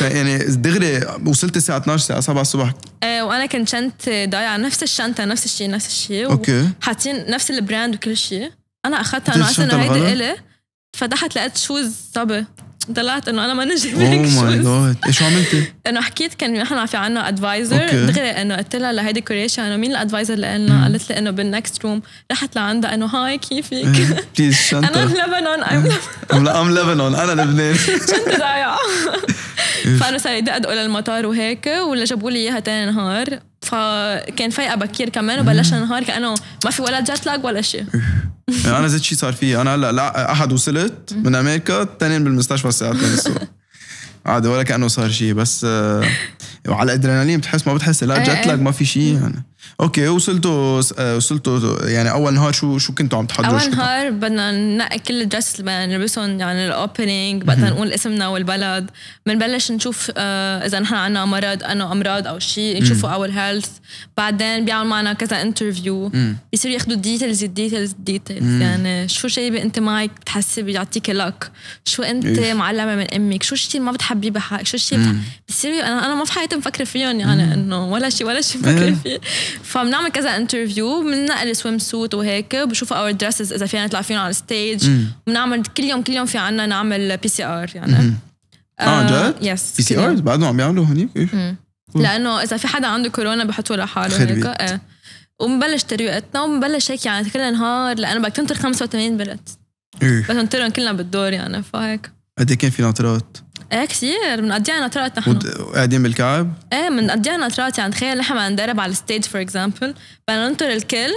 يعني دغري وصلت الساعه 12 الساعه 7 الصبح ايه وانا كنت شنت ضايعه نفس الشنطه نفس الشيء نفس الشيء اوكي حاطين نفس البراند وكل شيء انا اخذتها انا انه هيدي الي فتحت لقيت شوز صبي طلعت انه انا ما نجي لك اوه ماي جاد ايش عملتي؟ انه حكيت كان نحن في عنا ادفايزر دغري انه قلت لها لهيدي كوريشيا انه مين الادفايزر اللي لنا؟ قالت لي انه بالنكست روم رحت لعندها انه هاي كيفك؟ بليز eh, شنطه انا لبنان eh. ام لبنان ام لبنان انا لبنان شنطه ضايعه فانا صار يدقدقوا للمطار وهيك ولا جابوا لي اياها تاني نهار فكان فايقه بكير كمان وبلشنا نهار كانه ما في ولا جات لاج ولا شيء إيه. يعني انا زيت شيء صار فيي انا هلا احد وصلت من امريكا الثانيين بالمستشفى الساعه 2 الصبح عادي ولا كانه صار شيء بس آه، وعلى الادرينالين بتحس ما بتحس لا جت إيه، لك إيه. ما في شيء يعني اوكي وصلتوا آه، وصلتوا يعني اول نهار شو شو كنتوا عم تحضروا اول نهار بدنا ننقي كل الدرس اللي بدنا نلبسهم يعني الاوبننج بدنا نقول اسمنا والبلد بنبلش نشوف آه، اذا نحن عنا مرض انه امراض او شيء نشوفوا اور هيلث بعدين بيعملوا معنا كذا انترفيو يصيروا ياخذوا الديتيلز الديتيلز الديتيلز يعني شو شيء انت معك بتحسي بيعطيك لك شو انت معلمه من امك شو الشيء ما بتحبيه بحالك شو الشيء بتح... انا انا ما في حياتي مفكره فيهم يعني انه ولا شيء ولا شيء إيه. مفكره فيه فبنعمل كذا انترفيو بننقل سويم سوت وهيك بشوف اور دريسز اذا فينا نطلع فيهم على الستيج بنعمل كل يوم كل يوم في عنا نعمل بي سي ار يعني آه،, اه جد؟ يس بي سي ار بعدهم عم يعملوا هنيك لانه اذا في حدا عنده كورونا بحطوه لحاله هيك ايه ومبلش ترويقتنا ومبلش هيك يعني كل نهار لانه بدك تنطر 85 بلد بس ننطرهم كلنا بالدور يعني فهيك قد إيه كان في ناطرات؟ ايه كثير بنقضيها نطرات نحن قاعدين بالكعب؟ ايه بنقضيها نطرات يعني تخيل نحن بدنا ندرب على الستيج فور اكزامبل بدنا ننطر الكل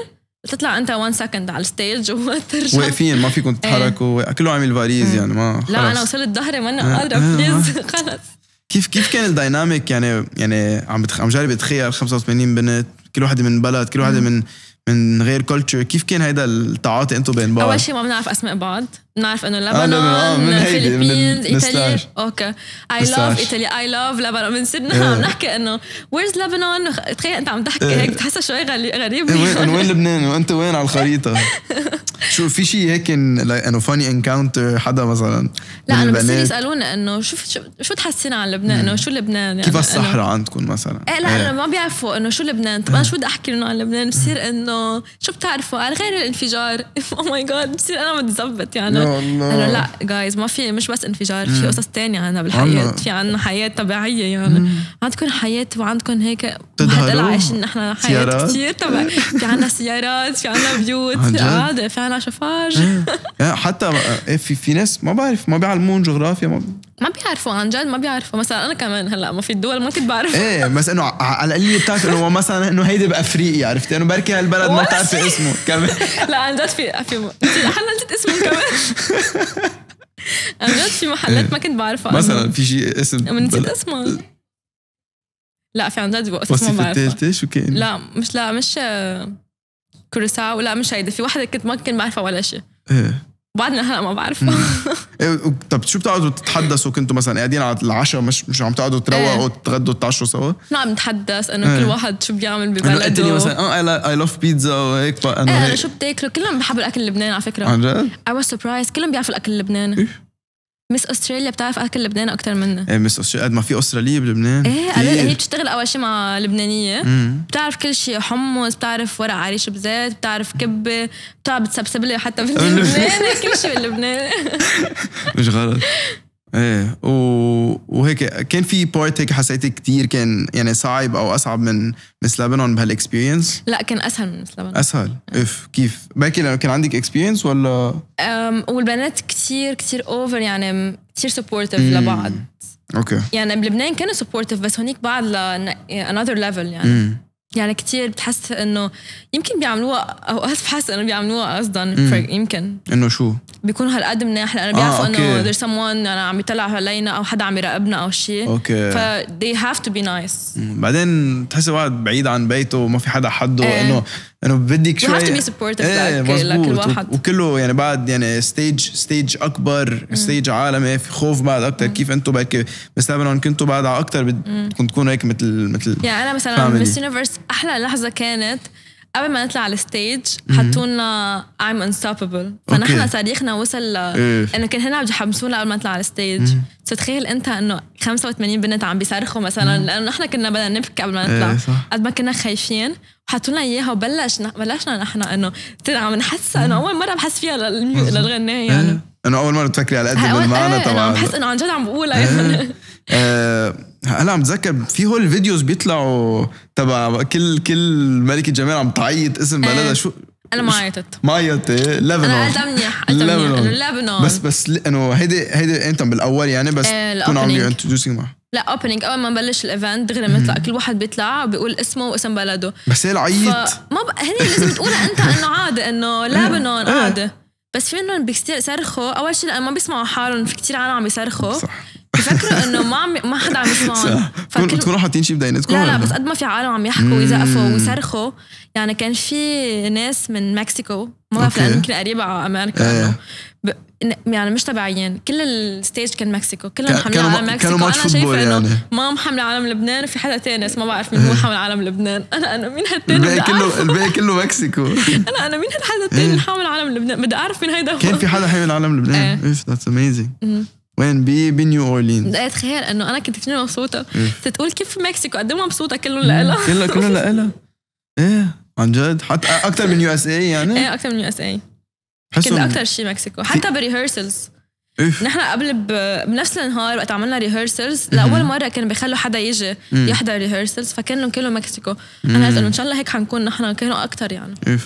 بتطلع انت 1 سكند على الستيج وترجع واقفين ما فيكم إيه. تتحركوا ايه. كله عامل فاليز يعني ما خلص. لا انا وصلت ظهري انا إيه، قادره بليز إيه، خلص كيف كيف كان الدايناميك يعني يعني عم بتخ... عم جرب اتخيل 85 بنت كل وحده من بلد كل وحده من من غير كلتشر كيف كان هيدا التعاطي انتم بين بعض اول شيء ما بنعرف اسماء بعض بنعرف انه آه، لبنان آه، من الفلبين ايطاليا اوكي اي لاف ايطاليا اي لاف لبنان من سيدنا إيه. عم نحكي انه ويرز لبنان تخيل انت عم تحكي هيك إيه. بتحسها شوي غريب إيه، وين وين لبنان وانت وين على الخريطه شو في شيء هيك انه فاني انكاونتر حدا مثلا لا انا بس يسالونا انه شو شو تحسين عن لبنان انه شو لبنان يعني كيف الصحراء عندكم مثلا ايه لا انا ما بيعرفوا انه شو لبنان طب انا شو بدي احكي لهم عن لبنان بصير انه شو بتعرفوا على غير الانفجار او ماي جاد بصير انا متزبط يعني انه لا جايز ما في مش بس انفجار في قصص تانية عنا بالحياة في عنا حياة طبيعية يعني عندكم حياة وعندكم هيك تظهروا عايشين نحن حياة كثير تبع في عنا سيارات في عنا بيوت عادي في عنا شفاج إيه. يعني حتى إيه، في في ناس ما بعرف ما بيعلمون جغرافيا ما ما بيعرفوا عن جد ما بيعرفوا مثلا انا كمان هلا ما في الدول ما كنت بعرف ايه بس انه على القليله بتعرف انه مثلا انه هيدي بافريقيا عرفتي انه بركي هالبلد ما بتعرفي اسمه كمان لا عن جد في في حلا نسيت اسمه كمان عن جد في محلات ما كنت بعرفها إيه. مثلا في شيء اسم نسيت اسمه لا في عن جد وقت ما بعرفها شو كان؟ لا مش لا مش كورساو لا مش هيدا في وحده كنت ما كنت بعرفها ولا شيء ايه بعدنا هلا ما بعرفه إيه، طب شو بتقعدوا تتحدثوا كنتوا مثلا قاعدين على العشاء مش مش عم تقعدوا تروقوا تتغدوا إيه. تتعشوا سوا؟ لا عم نتحدث انه إيه. كل واحد شو بيعمل ببلده قلت لي مثلا اي لاف بيتزا وهيك ايه انا شو بتاكلوا كلهم بحبوا الاكل اللبناني على فكره عن جد؟ اي واز سربرايز كلهم بيعرفوا الاكل اللبناني مس استراليا بتعرف اكل لبنان اكثر منا ايه مس استراليا قد ما في استراليه بلبنان ايه هي بتشتغل اول شيء مع لبنانيه مم. بتعرف كل شيء حمص بتعرف ورق عريش بزيت بتعرف كبه بتعرف بتسبسب لي حتى لبنان كل شيء باللبناني مش غلط ايه و... وهيك كان في بارت هيك حسيت كثير كان يعني صعب او اصعب من مس لبنان بهالاكسبيرينس لا كان اسهل من مس لبنان اسهل إيه. اف كيف بلكي لانه كان عندك اكسبيرينس ولا أم والبنات كثير كثير اوفر يعني كثير سبورتيف لبعض اوكي يعني بلبنان كانوا سبورتيف بس هونيك بعد ل ليفل يعني مم. يعني كتير بتحس انه يمكن بيعملوها اوقات بحس انه بيعملوها قصدا يمكن انه شو؟ بيكونوا هالقد مناح لانه آه، بيعرفوا آه، انه there's someone عم يطلع علينا او حدا عم يراقبنا او شيء اوكي ف they have to be nice بعدين بتحسي الواحد بعيد عن بيته وما في حدا حده إيه. انه انه بدك شوي you have to be supportive ايه لكل واحد وكله يعني بعد يعني ستيج ستيج اكبر مم. ستيج عالمي في خوف بعد اكثر كيف انتم بركي بلبنان كنتوا بعد على اكثر بدكم تكونوا هيك مثل مثل يعني انا مثلا مس يونيفرس احلى لحظه كانت قبل ما نطلع على الستيج حطونا I'm unstoppable فنحن تاريخنا وصل ل... إيه. انه كان هنا عم يحمسونا قبل ما نطلع على الستيج تتخيل انت انه 85 بنت عم بيصرخوا مثلا لانه نحن كنا بدنا نبكي قبل ما نطلع إيه، قد ما كنا خايفين حطوا لنا اياها وبلشنا بلشنا نحن انه عم نحس انه اول مره بحس فيها للغنايه يعني إيه. انه اول مره بتفكري على قد المعنى إيه، طبعا عم بحس انه عن جد عم بقولها إيه. آه، يعني هلا عم بتذكر في هول الفيديوز بيطلعوا تبع كل كل ملكه جمال عم تعيط اسم بلدها شو انا ما عيطت ما عيطت لبنان انا قلتها منيح منيح لبنان بس بس انه هيدي هيدي انتم بالاول يعني بس كنا عم يو انتروديوسينج معها لا اوبننج اول ما نبلش الايفنت دغري بنطلع كل واحد بيطلع بيقول اسمه واسم بلده بس هي العيط ما ب... هني لازم تقولها انت انه عادي انه لبنان إيه، إيه. عادي بس في منهم بيصرخوا اول شيء لانه ما بيسمعوا حالهم في كثير عالم عم صح بفكروا انه ما عم ما حدا عم يسمعهم فكل... تكونوا حاطين شيء بدينتكم لا لا بس قد ما في عالم عم يحكوا ويزقفوا ويصرخوا يعني كان في ناس من مكسيكو ما بعرف لانه يمكن قريبه على امريكا إيه. ب... يعني مش تبعيين كل الستيج كان مكسيكو كلهم حاملين عالم مكسيكو انا شايفه يعني. انه مام حامله علم لبنان وفي حدا تاني اسمه ما بعرف مين هو حامل علم لبنان انا انا مين هالتاني الباقي كله الباقي كله مكسيكو انا انا مين هالحدا التاني إيه. حامل علم لبنان بدي اعرف مين هيدا هو كان في حدا حامل علم لبنان اوف ذاتس اميزينغ وين بي بنيو اورلينز ايه تخيل انه انا كنت كثير مبسوطه إيه. تقول كيف مكسيكو قد ايه مبسوطه كلهم لإلها كلهم لإلها ايه عن جد حتى اكثر من يو اس اي يعني ايه اكثر من يو اس اي كنت اكثر شيء مكسيكو حتى بريهرسلز نحن قبل بنفس النهار وقت عملنا ريهرسلز لاول مره كانوا بيخلوا حدا يجي يحضر ريهرسلز فكانوا كلهم مكسيكو انا قلت ان شاء الله هيك حنكون نحن كانوا اكثر يعني إيه.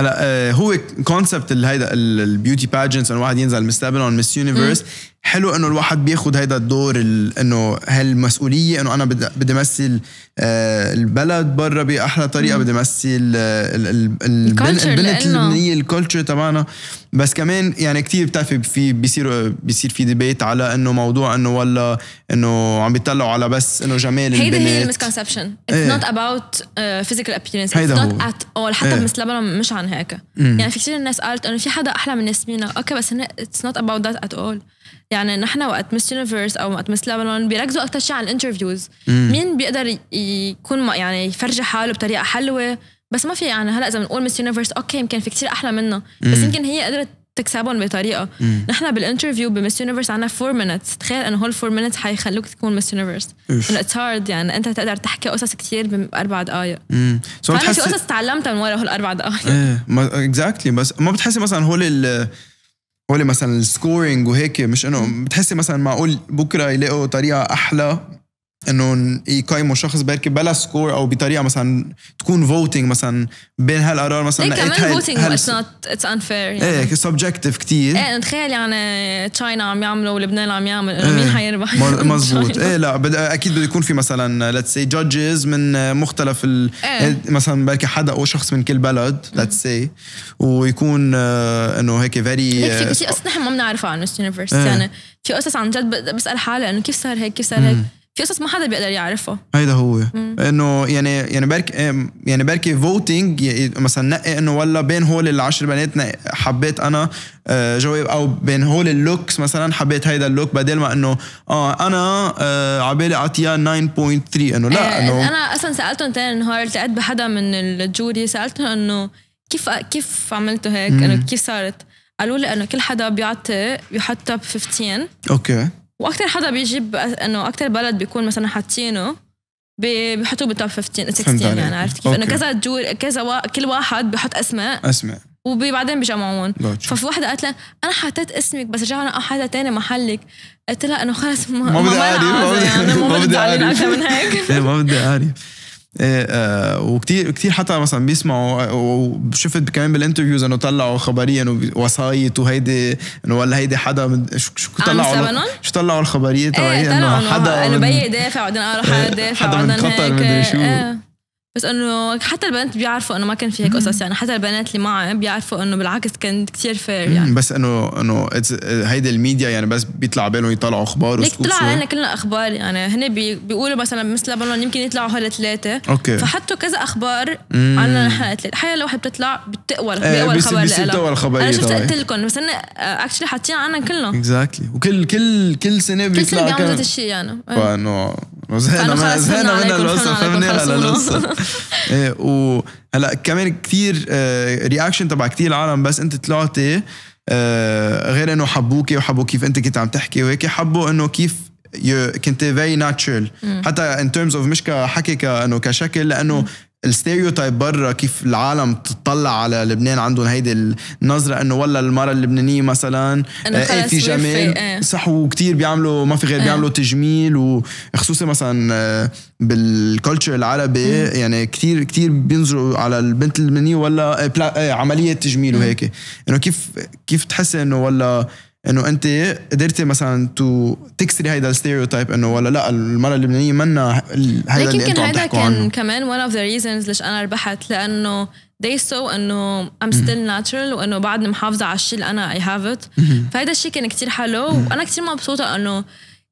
هلا آه، هو كونسبت هيدا البيوتي باجنتس انه الواحد ينزل مس لبنان مس يونيفرس حلو انه الواحد بياخذ هيدا الدور انه هالمسؤوليه انه انا بدي امثل آه، البلد برا باحلى طريقه بدي امثل آه، البنت اللبنانيه الكلتشر تبعنا بس كمان يعني كثير بتعرفي في بيصير بيصير في ديبيت على انه موضوع انه والله انه عم بيطلعوا على بس انه جمال هيدا هي المسكونسبشن اتس نوت اباوت فيزيكال ابيرنس اتس نوت ات اول حتى ايه. مثل لبنان مش عن هيك مم. يعني في كثير ناس قالت انه في حدا احلى من ياسمينة اوكي بس اتس نوت اباوت ذات ات اول يعني نحن وقت مس يونيفيرس او وقت مس لبنان بيركزوا اكثر شيء على الانترفيوز مين بيقدر يكون يعني يفرجي حاله بطريقه حلوه بس ما في يعني هلا اذا بنقول مس يونيفرس اوكي يمكن في كتير احلى منها بس يمكن هي قدرت تكسبهم بطريقه نحن بالانترفيو بمس يونيفرس عندنا 4 مينتس تخيل انه هول 4 مينتس حيخلوك تكون مس يونيفرس انه اتس هارد يعني انت تقدر تحكي قصص كثير باربع دقائق امم so فانا في قصص تعلمتها من ورا هول اربع دقائق ايه اكزاكتلي بس ما بتحسي مثلا هول ال هول مثلا السكورينج وهيك مش انه بتحسي مثلا معقول بكره يلاقوا طريقه احلى انه يقيموا شخص بركي بلا سكور او بطريقه مثلا تكون فوتينج مثلا بين هالقرار مثلا إيه كمان فوتينج اتس نوت اتس انفير ايه سبجكتيف كثير ايه تخيل يعني تشاينا عم يعملوا ولبنان عم يعمل إيه مين حيربح مزبوط ايه لا بد... اكيد بده يكون في مثلا ليتس سي جادجز من مختلف ال... إيه. إيه، مثلا بركي حدا او شخص من كل بلد ليتس سي ويكون آه، انه هيك فيري في شيء آه، اصلا نحن ما بنعرفه عن مس يونيفرس إيه. يعني في قصص عن جد بسال حالي انه كيف صار هيك كيف صار هيك في قصص ما حدا بيقدر يعرفها هيدا هو انه يعني يعني بركي إيه، يعني بركي فوتينج مثلا نقي انه والله بين هول العشر بنات حبيت انا آه، جواب او بين هول اللوكس مثلا حبيت هيدا اللوك بدل ما انه اه انا آه عبالي اعطيها 9.3 انه لا إيه، انه انا اصلا سالتهم تاني نهار التقيت بحدا من الجوري سالتهم انه كيف كيف عملتوا هيك انه كيف صارت قالوا لي انه كل حدا بيعطي بيحط توب 15 اوكي واكثر حدا بيجيب انه اكثر بلد بيكون مثلا حاطينه بحطوه بالتوب 15 16 يعني عرفت كيف؟ انه كذا جور كذا وا... كل واحد بحط اسماء اسماء وبعدين بجمعون ففي وحده قالت لها انا حطيت اسمك بس رجعنا حدا تاني محلك قلت لها انه خلص ما, ما بدي اعرف يعني ما بدي اعرف من هيك ما بدي اعرف إيه، آه، وكتير كتير حتى مثلا بيسمعوا آه، وشفت كمان بالانترفيوز انه طلعوا خبريا وصايت وهيدي انه ولا هيدي حدا شو طلعوا شو طلعوا الخبريه تبعي إيه، انه حدا انه بي دافع وبعدين اه حدا إيه، دافع حدا هيك قطر مدري شو بس انه حتى البنات بيعرفوا انه ما كان في هيك قصص يعني حتى البنات اللي معه بيعرفوا انه بالعكس كانت كثير فير يعني بس انه انه هيدي الميديا يعني بس بيطلع بالهم يطلعوا اخبار ليك طلع علينا كلنا اخبار يعني هن بي بيقولوا مثلا مثل لبنان يمكن يطلعوا هول ثلاثه اوكي فحطوا كذا اخبار عنا نحن ثلاثه حياة لو حد بتطلع بتقوى إيه، بتقوى الخبر اللي بتقوى الخبر انا شفت إيه. قلت لكم بس هن اكشلي حاطين عنا كلنا اكزاكتلي وكل كل كل سنه بيطلع كل سنه بيعملوا هذا الشيء يعني إيه. فانه زهقنا زهقنا من القصه فهمناها للقصه ايه وهلا كمان كثير رياكشن آه، تبع كثير العالم بس انت طلعتي آه، غير انه حبوكي وحبوا كيف انت كنت عم تحكي وهيك حبوا انه كيف كنت very natural حتى in terms of مش كحكي كانه كشكل لانه الستيريوتايب برا كيف العالم تطلع على لبنان عندهم هيدي النظره انه والله المراه اللبنانيه مثلا آه، ايه في جمال إيه. صح وكثير بيعملوا ما في غير إيه. بيعملوا تجميل وخصوصا مثلا آه، بالكلتشر العربي يعني كثير كثير بينظروا على البنت اللبنانيه ولا آه، عمليه تجميل وهيك انه كيف كيف تحس انه والله انه انت قدرتي مثلا تو تكسري هيدا الستيريوتايب انه ولا لا المراه اللبنانيه منا هيدا اللي انتم عم تحكوا عنه كان كمان one of the reasons ليش انا ربحت لانه they saw انه I'm still natural وانه بعد محافظه على الشيء اللي انا I have it فهيدا الشيء كان كتير حلو وانا كتير مبسوطه انه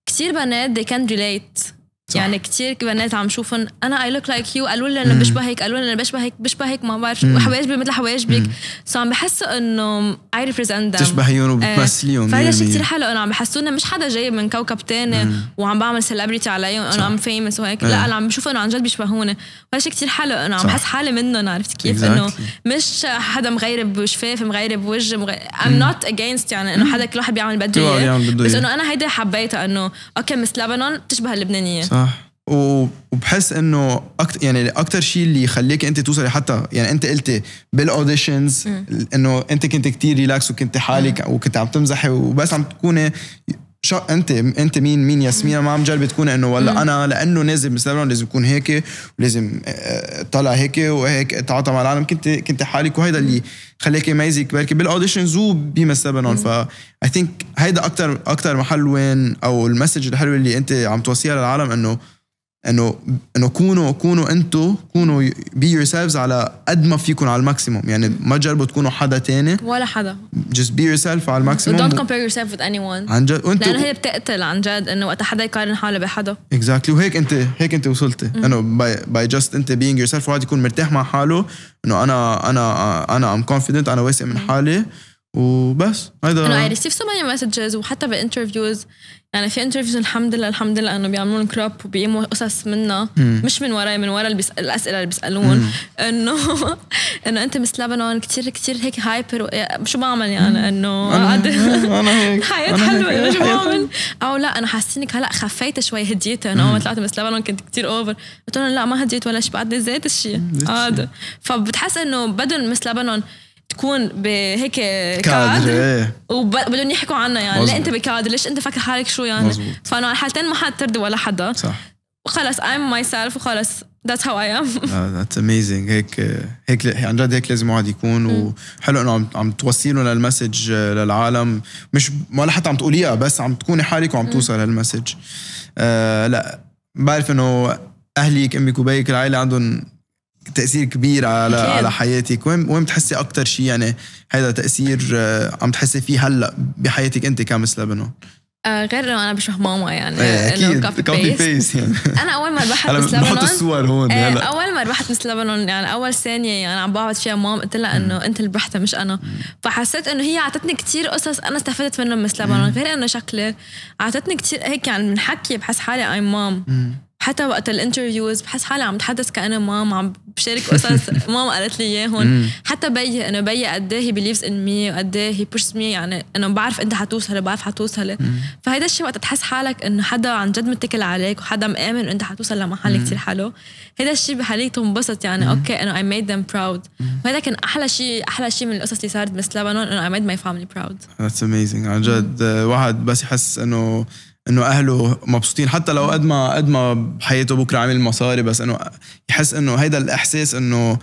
كتير بنات they can relate صح. يعني كثير بنات عم شوفهم انا اي لوك لايك يو قالوا لي انا بشبهك قالوا لي انا بشبهك بشبهك ما بعرف حواجبي مثل حواجبك سو عم بحسوا انه اي ريبريزنت بتشبهيهم إيه. وبتمثليهم فهذا شيء يعني. كثير حلو انه عم بحسونا مش حدا جاي من كوكب ثاني وعم بعمل سيلبريتي عليهم انه ام فيمس وهيك إيه. لا انا عم بشوف انه عن جد بيشبهوني فهذا شيء كثير حلو انه عم بحس حالي منهم عرفت كيف انه مش حدا مغير بشفاف مغير بوجه ام نوت اجينست يعني انه حدا كل واحد بيعمل بده اياه بس انه انا هيدا حبيتها انه اوكي مس لبنان بتشبه اللبنانيه صح آه. وبحس انه اكثر يعني اكثر شيء اللي يخليك انت توصلي حتى يعني انت قلتي بالاوديشنز انه انت كنت كتير ريلاكس وكنت حالك وكنت عم تمزحي وبس عم تكوني شو انت انت مين مين ياسمين ما عم جرب تكون انه ولا انا لانه نازل بسلبنان لازم يكون هيك ولازم آه، طلع هيك وهيك تعاطى مع العالم كنت كنت حالك وهيدا اللي خليك يميزك بركي بالاوديشنز وبمس لبنان ف اي ثينك هيدا اكثر اكثر محل وين او المسج الحلو اللي انت عم توصيها للعالم انه انه انه كونوا كونوا انتم كونوا بي يور سيلفز على قد ما فيكم على الماكسيموم يعني ما تجربوا تكونوا حدا تاني ولا حدا جست بي يور سيلف على الماكسيموم don't compare yourself with ون عن جد وانت لانه هي بتقتل عن جد انه وقت حدا يقارن حاله بحدا exactly وهيك انت هيك انت وصلتي انه باي باي جاست انت يور سيلف واحد يكون مرتاح مع حاله انه انا انا انا ام كونفيدنت انا واثق من حالي وبس هيدا انا اي ريسيف سو ماني مسجز وحتى بانترفيوز يعني في انترفيوز الحمد لله الحمد لله انه بيعملون كراب وبيقيموا قصص منا مش من وراي من ورا الاسئله اللي بيسالون انه انه انت مس لبنان كثير كثير هيك هايبر شو بعمل يعني انه انا هيك حياه حلوه شو بعمل او لا انا حاسينك هلا خفيت شوي هديت انا اول طلعت مس لبنان كنت كثير اوفر قلت لهم لا ما هديت ولا شيء بعدني زيت الشيء عاد فبتحس انه بدهم مس لبنان تكون بهيك كادر ايه. وبدهم يحكوا عنا يعني مزبوط. لا انت بكادر ليش انت فاكر حالك شو يعني مزبوط. فانا الحالتين ما حد ترضي ولا حدا صح وخلص ماي سيلف وخلص ذاتس هاو اي ام ذاتس اميزنج هيك هيك عن جد هيك لازم واحد يكون وحلو انه عم عم توصلوا للمسج آه، للعالم مش ولا حتى عم تقوليها بس عم تكوني حالك وعم توصل للمسج آه لا بعرف انه اهلك امك وبيك العائله عندهم تاثير كبير على على حياتك وين وين بتحسي اكثر شيء يعني هذا تاثير آه، عم تحسي فيه هلا بحياتك انت كمس لبنان آه، غير انه انا بشبه ماما يعني إيه، انه كوفي, كوفي بيس يعني. انا اول ما ربحت مس لبنان بحط الصور هون إيه، اول ما ربحت مس لبنان يعني اول ثانيه يعني عم بقعد فيها ماما قلت لها انه انت اللي ربحتها مش انا فحسيت انه هي اعطتني كثير قصص انا استفدت منهم مس لبنان غير انه شكلي اعطتني كثير هيك يعني من حكي بحس حالي اي مام حتى وقت الانترفيوز بحس حالي عم بتحدث كانه مام عم بشارك قصص ماما قالت لي اياهم حتى بي انه بي قد ايه هي بليفز ان مي وقد ايه هي بوش مي يعني انه بعرف انت حتوصلي بعرف حتوصلي فهيدا الشيء وقت تحس حالك انه حدا عن جد متكل عليك وحدا مآمن انه انت حتوصل لمحل كثير حلو هيدا الشيء بخليك تنبسط يعني اوكي انه اي ميد ذيم براود وهذا كان احلى شيء احلى شيء من القصص اللي صارت بس لبنان انه اي ميد ماي فاملي براود ذاتس اميزينغ عن جد واحد بس يحس انه انه اهله مبسوطين حتى لو قد ما قد ما بحياته بكره عامل مصاري بس انه يحس انه هيدا الاحساس انه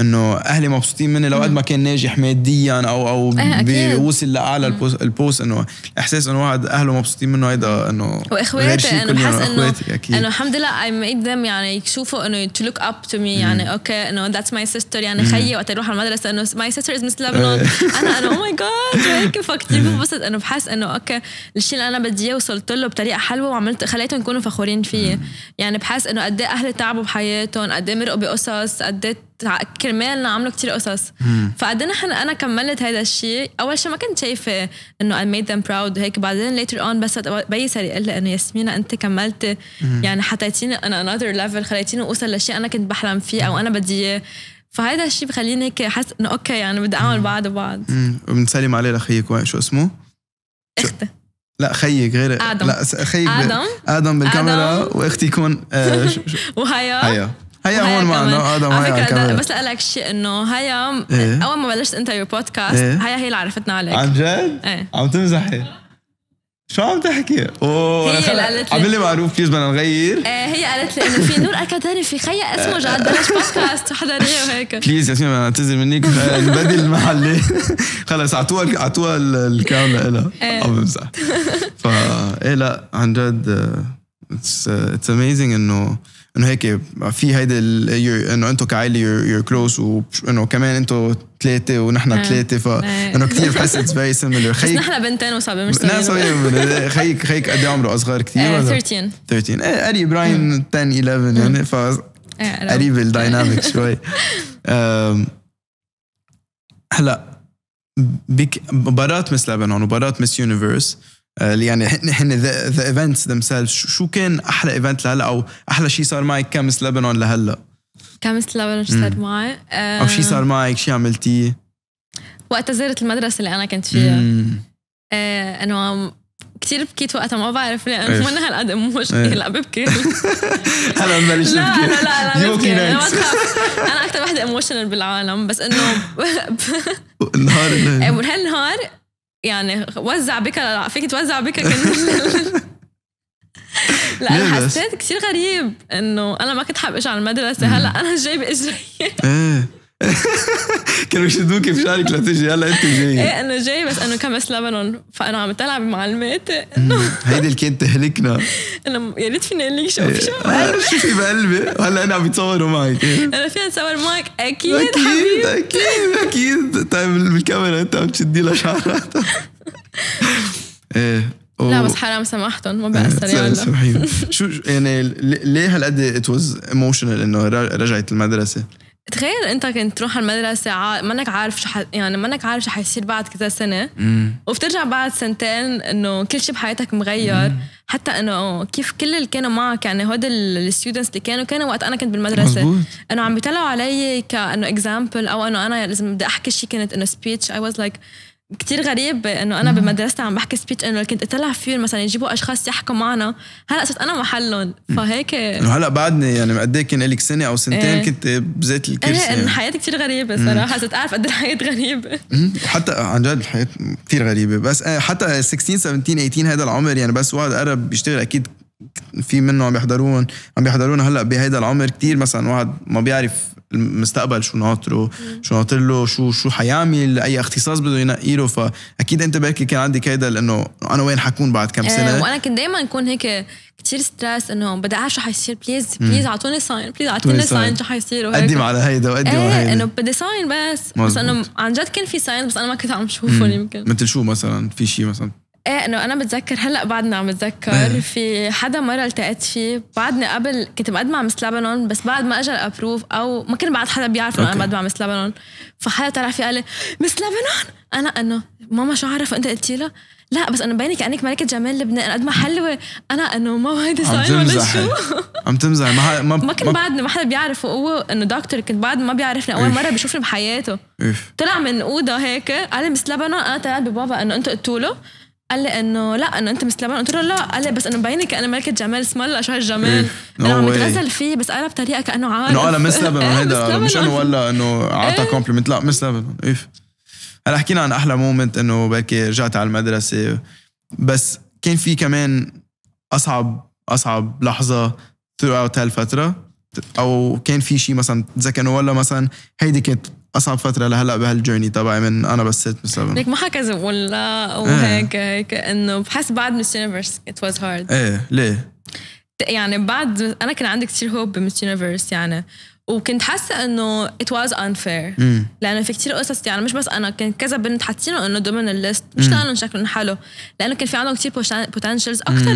انه اهلي مبسوطين مني لو قد ما كان ناجح ماديا او او إيه، بيوصل لاعلى البوست انه احساس انه واحد اهله مبسوطين منه هيدا انه واخواتي انا بحس انه انه الحمد لله اي ميد ذم يعني يشوفوا انه تو لوك اب تو مي يعني اوكي انه ذاتس ماي سيستر يعني خيي وقت اروح على المدرسه انه ماي سيستر از مس لبنان انا انا او ماي جاد هيك فكتير بنبسط انه بحس انه اوكي الشيء اللي انا بدي اياه وصلت له بطريقه حلوه وعملت خليتهم يكونوا فخورين فيه يعني بحس انه قد ايه اهلي تعبوا بحياتهم قد ايه مرقوا بقصص قد ايه كرمالنا عملوا كتير قصص فقد نحن انا كملت هذا الشيء اول شيء ما كنت شايفه انه I made them proud وهيك بعدين later on بس بيي صار يقول لي انه ياسمينة انت كملت يعني حطيتيني انا another level خليتيني اوصل لشيء انا كنت بحلم فيه او انا بدي اياه فهذا الشيء بخليني هيك احس انه اوكي يعني بدي اعمل بعض وبعض بنسلم عليه لاخيك شو اسمه؟ اخته لا خيك غير ادم لا خيك ادم ادم بالكاميرا واختي كون آه وهيا هيا هيا هون معنا هذا على فكره بس اسالك شيء انه هيا إيه؟ اول ما بلشت انت يور بودكاست إيه؟ هيا هي اللي عرفتنا عليك عن جد؟ ايه عم تمزحي شو عم تحكي؟ اوه هي اللي قالت لي عم لي معروف كيف بدنا نغير ايه هي قالت لي انه في نور اكاديمي في خيا اسمه جاد بلش بودكاست وحضريه وهيك بليز ياسمين انا اعتذر منك بدل المحلي خلص اعطوها اعطوها الكاميرا لها عم بمزح فا ايه لا عن جد اتس اتس اميزنج انه انه هيك في هيدي انه انتم كعائله يور كلوز وانه كمان انتم ثلاثه ونحن ثلاثه فانه كثير بحس اتس فيري سيميلر خيك بس نحن بنتين وصعبه مش نحن صغير إيه، خيك خيك قد عمره اصغر كثير 13 13 ايه قريب براين 10 11 يعني ف آه، قريب الدايناميك شوي هلا برات مس لبنان وبرات مس يونيفرس آه، يعني نحن ذا ايفنتس ذيم شو كان احلى ايفنت لهلا او احلى شيء صار معك كامس لبنان لهلا؟ كامس لبنان شو صار معي؟ او شيء آه، صار معك شيء عملتيه؟ وقتها زرت المدرسه اللي انا كنت فيها آه، انه كثير بكيت وقتها ما بعرف ليه انا من هالقد مشكله لا ببكي هلا ببلش لا لا لا لا ببكي انا اكثر وحده ايموشنال بالعالم بس انه بهالنهار إيه، يعني وزع بك فيك توزع بك انا حسيت كثير غريب انه انا ما كنت حاب اجي على المدرسه هلا انا جايبه اجري إيه. كانوا يشدوكي في شعرك لتجي هلا انت جاي ايه انه جاي بس انه كمس لبنان فانا عم تلعب معلماتي انه هيدي اللي كانت تهلكنا انه يا ريت فيني اقول لك شو شو إيه. آه، شو في بقلبي هلا انا عم يتصوروا معك إيه. انا فينا اتصور معك اكيد اكيد اكيد اكيد طيب بالكاميرا انت عم تشدي لها شعرها ايه لا بس حرام سمحتهم ما بأثر إيه، يلا شو يعني ليه هالقد ات واز ايموشنال انه رجعت المدرسه؟ تخيل انت كنت تروح على المدرسه ع... منك عارف شو ح... يعني منك عارف شو حيصير بعد كذا سنه وبترجع بعد سنتين انه كل شيء بحياتك مغير مم. حتى انه كيف كل اللي كانوا معك يعني هود الستودنتس اللي كانوا كانوا وقت انا كنت بالمدرسه انه عم بيطلعوا علي كانه اكزامبل او انه انا لازم بدي احكي شيء كانت انه سبيتش اي واز لايك كتير غريب انه انا بمدرستي عم بحكي سبيتش انه كنت اطلع فيهم مثلا يجيبوا اشخاص يحكوا معنا هلا صرت انا محلهم فهيك انه هلا بعدني يعني قد ايه كان لك سنه او سنتين ايه كنت بذات الكرسي ايه يعني. الحياه كتير غريبه صراحه صرت اعرف قد إيه الحياه غريبه حتى عن جد الحياه كثير غريبه بس إيه، حتى 16 17 18 هذا العمر يعني بس واحد قرب بيشتغل اكيد في منه عم يحضرون عم يحضرون هلا بهيدا العمر كتير مثلا واحد ما بيعرف المستقبل شو ناطره شو ناطر له شو شو حيعمل اي اختصاص بده ينقي له فاكيد انت بركي كان عندك هيدا لانه انا وين حكون بعد كم إيه، سنه وانا كنت دائما اكون هيك كثير ستريس انه بدي اعرف شو حيصير بليز بليز اعطوني ساين بليز اعطيني ساين شو حيصير وهيك قدم على هيدا وقدم ايه على هيدا انه بدي ساين بس مزبوط. بس انه عن جد كان في ساين بس انا ما كنت عم شوفهم يمكن مثل شو مثلا في شيء مثلا ايه انه انا بتذكر هلا بعدني عم بتذكر إيه. في حدا مره التقيت فيه بعدني قبل كنت مقدمه على مس لبنان بس بعد ما اجى الابروف او ما كان بعد حدا بيعرف انه انا مقدمه على مس لبنان فحدا طلع فيه قال لي مس لبنان انا انه ماما شو عارف انت قلتي لا بس انه بيني كانك ملكه جمال لبنان قد ما حلوه انا انه ما هيدا ديزاين ولا شو عم تمزح ما ما, ما كنت بعدني ما حدا بيعرفه هو انه دكتور كنت بعد ما بيعرفني اول مره بشوفني بحياته طلع من اوضه هيك قال لي مس لبنان انا طلعت ببابا انه انت قلتوا له قال لي انه لا انه انت مثل قلت له لا قال لي بس انه مبينك انا ملكه جمال اسم الله شو هالجمال إيه. انا عم بتغزل فيه بس قالها بطريقه كانه عارف انه قالها مس لبنان هيدا مش انه ولا انه اعطى كومبلمنت إيه. لا مس لبنان اف إيه. هلا حكينا عن احلى مومنت انه بركي رجعت على المدرسه بس كان في كمان اصعب اصعب لحظه throughout هالفتره او كان في شيء مثلا تذكر انه ولا مثلا هيدي كانت اصعب فتره لهلا بهالجورني تبعي من انا بس 6 7 ليك ما حكذب ولا وهيك ايه. هيك انه بحس بعد مس يونيفرس ات واز هارد ايه ليه؟ يعني بعد انا كان عندي كثير هوب بمس يونيفرس يعني وكنت حاسه انه ات واز انفير لانه في كتير قصص يعني مش بس انا كان كذا بنت حاطينه انه ضمن الليست مش لانه شكلهم حلو لانه كان في عندهم كتير بوتنشلز اكثر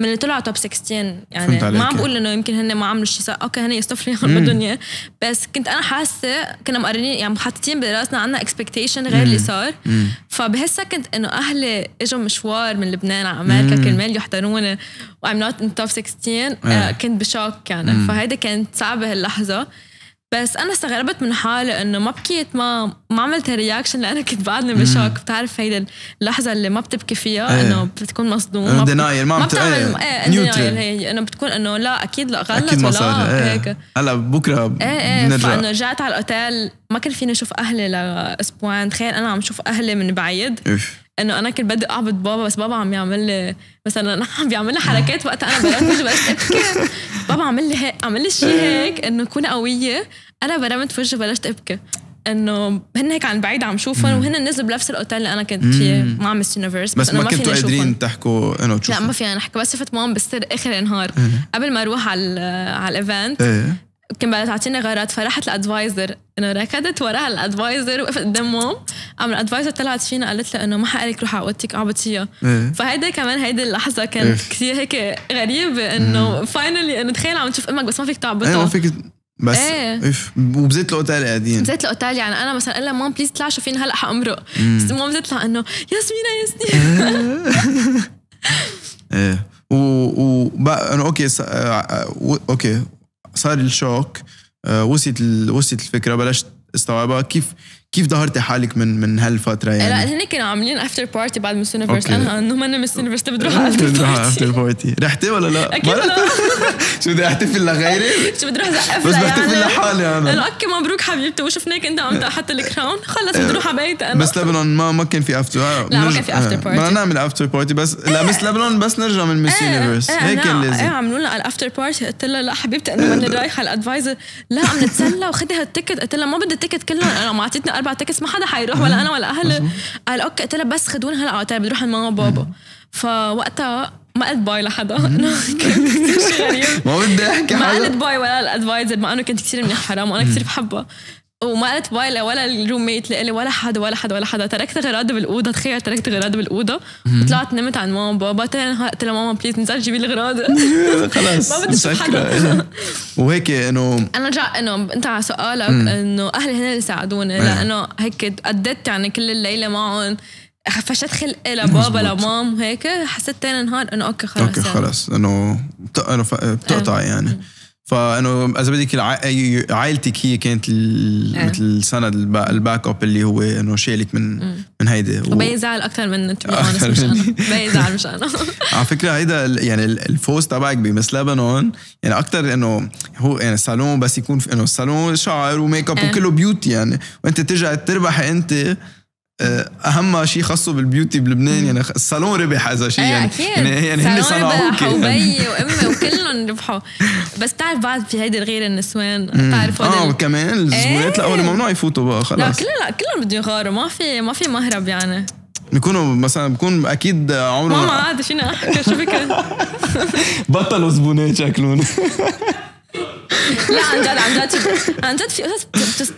من اللي طلعوا توب 16 يعني ما عم بقول انه يمكن هن ما عملوا شيء اوكي هن يستفلوا ياخذوا الدنيا بس كنت انا حاسه كنا مقررين يعني حاطين براسنا عندنا اكسبكتيشن غير اللي صار فبهسه كنت انه اهلي اجوا مشوار من لبنان على امريكا كرمال يحضروني وايم نوت ان توب 16 كنت بشوك يعني فهيدي كانت صعبه هاللحظه بس انا استغربت من حالي انه ما بكيت ما ما عملت رياكشن لانه كنت بعدني بشوك بتعرف هيدي اللحظه اللي ما بتبكي فيها ايه. انه بتكون مصدوم دينايل ما, ما بتعمل ايه, نيوترال إيه، هي انه بتكون انه لا اكيد لا غلط اكيد ما صار ايه. هيك هلا بكره ايه ايه بنرجع فانه رجعت على الاوتيل ما كان فيني اشوف اهلي لاسبوعين تخيل انا عم شوف اهلي من بعيد انه انا كنت بدي اعبط بابا بس بابا عم يعمل لي مثلا عم بيعمل لي حركات وقتها انا برمت بس ابكي بابا عمل لي هيك عمل لي شيء هيك انه كوني قويه انا برمت في وجهي بلشت ابكي انه هن هيك عن بعيد عم شوفهم وهن نزلوا بنفس الاوتيل اللي انا كنت فيه مع مس يونيفرس بس, بس ما, ما كنتوا قادرين تحكوا انه تشوفوا لا ما فينا نحكي بس شفت مام بالسر اخر النهار إيه. قبل ما اروح على على الايفنت كان بدها تعطيني غرض فراحت الادفايزر انه ركضت وراها الادفايزر وقفت قدامه قام الادفايزر طلعت فينا قالت لها انه ما حقلك روح على اوضتك اعبطيها إيه. فهيدا كمان هيدي اللحظه كان إيه. كثير هيك غريبه انه فاينلي انه تخيل عم تشوف امك بس ما فيك تعبطها إيه، ما فيك بس ايه وبزيت الاوتيل قاعدين بزيت الاوتيل يعني انا مثلا قلها لها مام بليز طلع شوفيني هلا حامرق بس مام بتطلع انه ياسمينه ياسمين ايه و و بقى اوكي آه، آه، اوكي صار الشوك آه، وصلت وصلت الفكره بلشت استوعبها كيف كيف ظهرتي حالك من من هالفتره يعني؟ لا هن كانوا عاملين افتر بارتي بعد مس يونيفرس انا انه انا مس يونيفرس بتروح افتر بارتي رحتي ولا لا؟ اكيد لا شو بدي احتفل لغيري؟ شو بدي اروح زقف بس بحتفل يعني. لحالي انا انه اوكي مبروك حبيبتي وشفناك انت عم تحط الكراون خلص إيه. بدي اروح على بيتي انا مس لبنان ما ما كان في افتر لا ما كان في افتر بارتي بدنا نعمل افتر بارتي بس لا مس إيه. لبنان بس نرجع من مس يونيفرس إيه، هيك كان لازم عملوا لنا الافتر بارتي قلت لها لا حبيبتي انه انا رايحه الادفايزر لا عم نتسلى وخذي هالتيكت قلت لها ما بدي تيكت كلهم انا ما اعطيتني اربع تكس ما حدا حيروح ولا انا ولا اهلي قال اوكي قلت لها بس خدوني هلا على آه، طيب، بدي اروح عند ماما وبابا فوقتها ما قلت باي لحدا غريب ما بدي احكي ما قلت باي ولا الادفايزر مع انه كنت كثير منيح حرام وانا كثير بحبها وما قالت باي ولا ميت لإلي ولا حدا ولا حدا ولا حدا تركت غراضي بالاوضه تخيل تركت غراضي بالاوضه وطلعت نمت عند ماما وبابا قلت لماما ماما بليز نزل جيبي لي غراضي خلص ما بدي حدا وهيك انه انا رجع انه انت على سؤالك انه اهلي هن اللي ساعدوني لانه هيك قضيت يعني كل الليله معهم فشت خلقي لبابا لمام وهيك حسيت تاني نهار انه اوكي خلص اوكي خلص انه انه بتقطع يعني فانه اذا بدك عائلتك هي كانت إيه. مثل السند الباك اب اللي هو انه شالك من من هيدي و... زعل اكثر من آه. مش انا بي زعل مش انا على فكره هيدا يعني الفوز تبعك بمس لبنان يعني اكثر انه هو يعني الصالون بس يكون انه الصالون شعر وميك اب إيه. وكله بيوتي يعني وانت ترجع تربحي انت آه، اهم شيء خاصه بالبيوتي بلبنان يعني الصالون ربح هذا شيء إيه، يعني أكيد. يعني يعني هن صنعوك وبي وامي وكلهم ربحوا بس بتعرف بعد في هيدي الغيره النسوان بتعرف اه كمان الزبونات ايه. لا ممنوع يفوتوا بقى خلص لا كلهم لا كلهم بدهم يغاروا ما في ما في مهرب يعني بيكونوا مثلا بكون اكيد عمره ماما عاد شنو احكي شو بك بطلوا زبونات شكلهم لا عن جد عن جد عن جد في قصص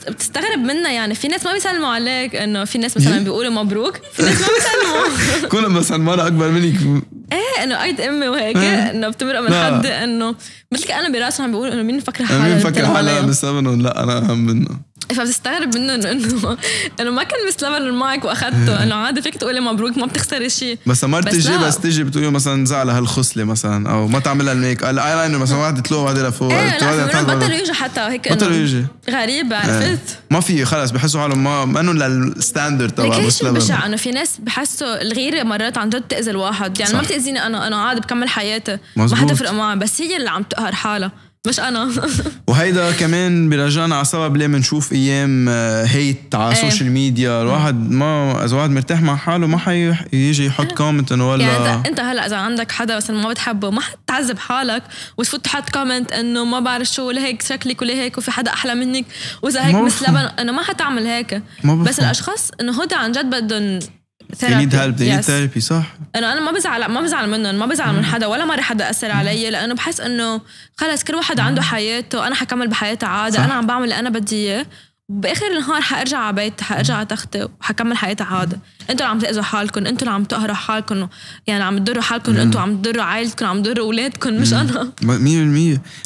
بتستغرب منها يعني في ناس ما بيسلموا عليك انه في ناس مثلا إيه؟ بيقولوا مبروك في ناس ما بيسلموا كل مثلا سلمانة اكبر منك ايه انه قايد امي وهيك إيه؟ انه بتمرق من حد انه مثل كانه براسهم عم بيقولوا انه مين مفكر حالها مين مفكر حالها بسببهم لا انا اهم منه فبتستغرب منه انه انه انه ما كان مستلبن معك واخذته انه عادي فيك تقولي مبروك ما بتخسري شيء بس ما تجي بس تجي بتقولي مثلا زعل هالخصله مثلا او ما تعملها الميك الاي لاينر مثلا واحد تلو واحد لفوق ايه بطلوا يجوا حتى هيك بطلوا يجوا غريب إيه. عرفت ايه. ما في خلص بحسوا حالهم ما منهم للستاندرد تبع بس بشع انه في ناس بحسوا الغيره مرات عن جد تاذي الواحد يعني صح. ما بتاذيني انا انا عادي بكمل حياتي ما حتفرق معي بس هي اللي عم تقهر حالها مش انا وهيدا كمان بيرجعنا على سبب ليه بنشوف ايام هيت آه، على السوشيال ايه. ميديا الواحد ما اذا واحد مرتاح مع حاله ما حيجي يحط كومنت انه ولا يعني انت, هلا اذا عندك حدا مثلا ما بتحبه ما حتعذب حالك وتفوت تحط كومنت انه ما بعرف شو لهيك شكلك ولهيك وفي حدا احلى منك واذا هيك مثل لبن انه ما حتعمل هيك بس الاشخاص انه هدا عن جد بدهم ثيرابي يو هيلب they need صح انه انا ما بزعل ما بزعل منهم ما بزعل من حدا ولا مره حدا اثر علي لانه بحس انه خلص كل واحد عنده حياته انا حكمل بحياتي عادي انا عم بعمل اللي انا بدي اياه باخر النهار حارجع على بيت حارجع على تختي وحكمل حياتي عادة انتوا اللي عم تاذوا حالكم انتوا اللي عم تقهروا حالكم يعني عم تضروا حالكم انتوا عم تضروا عائلتكم عم تضروا اولادكم مش انا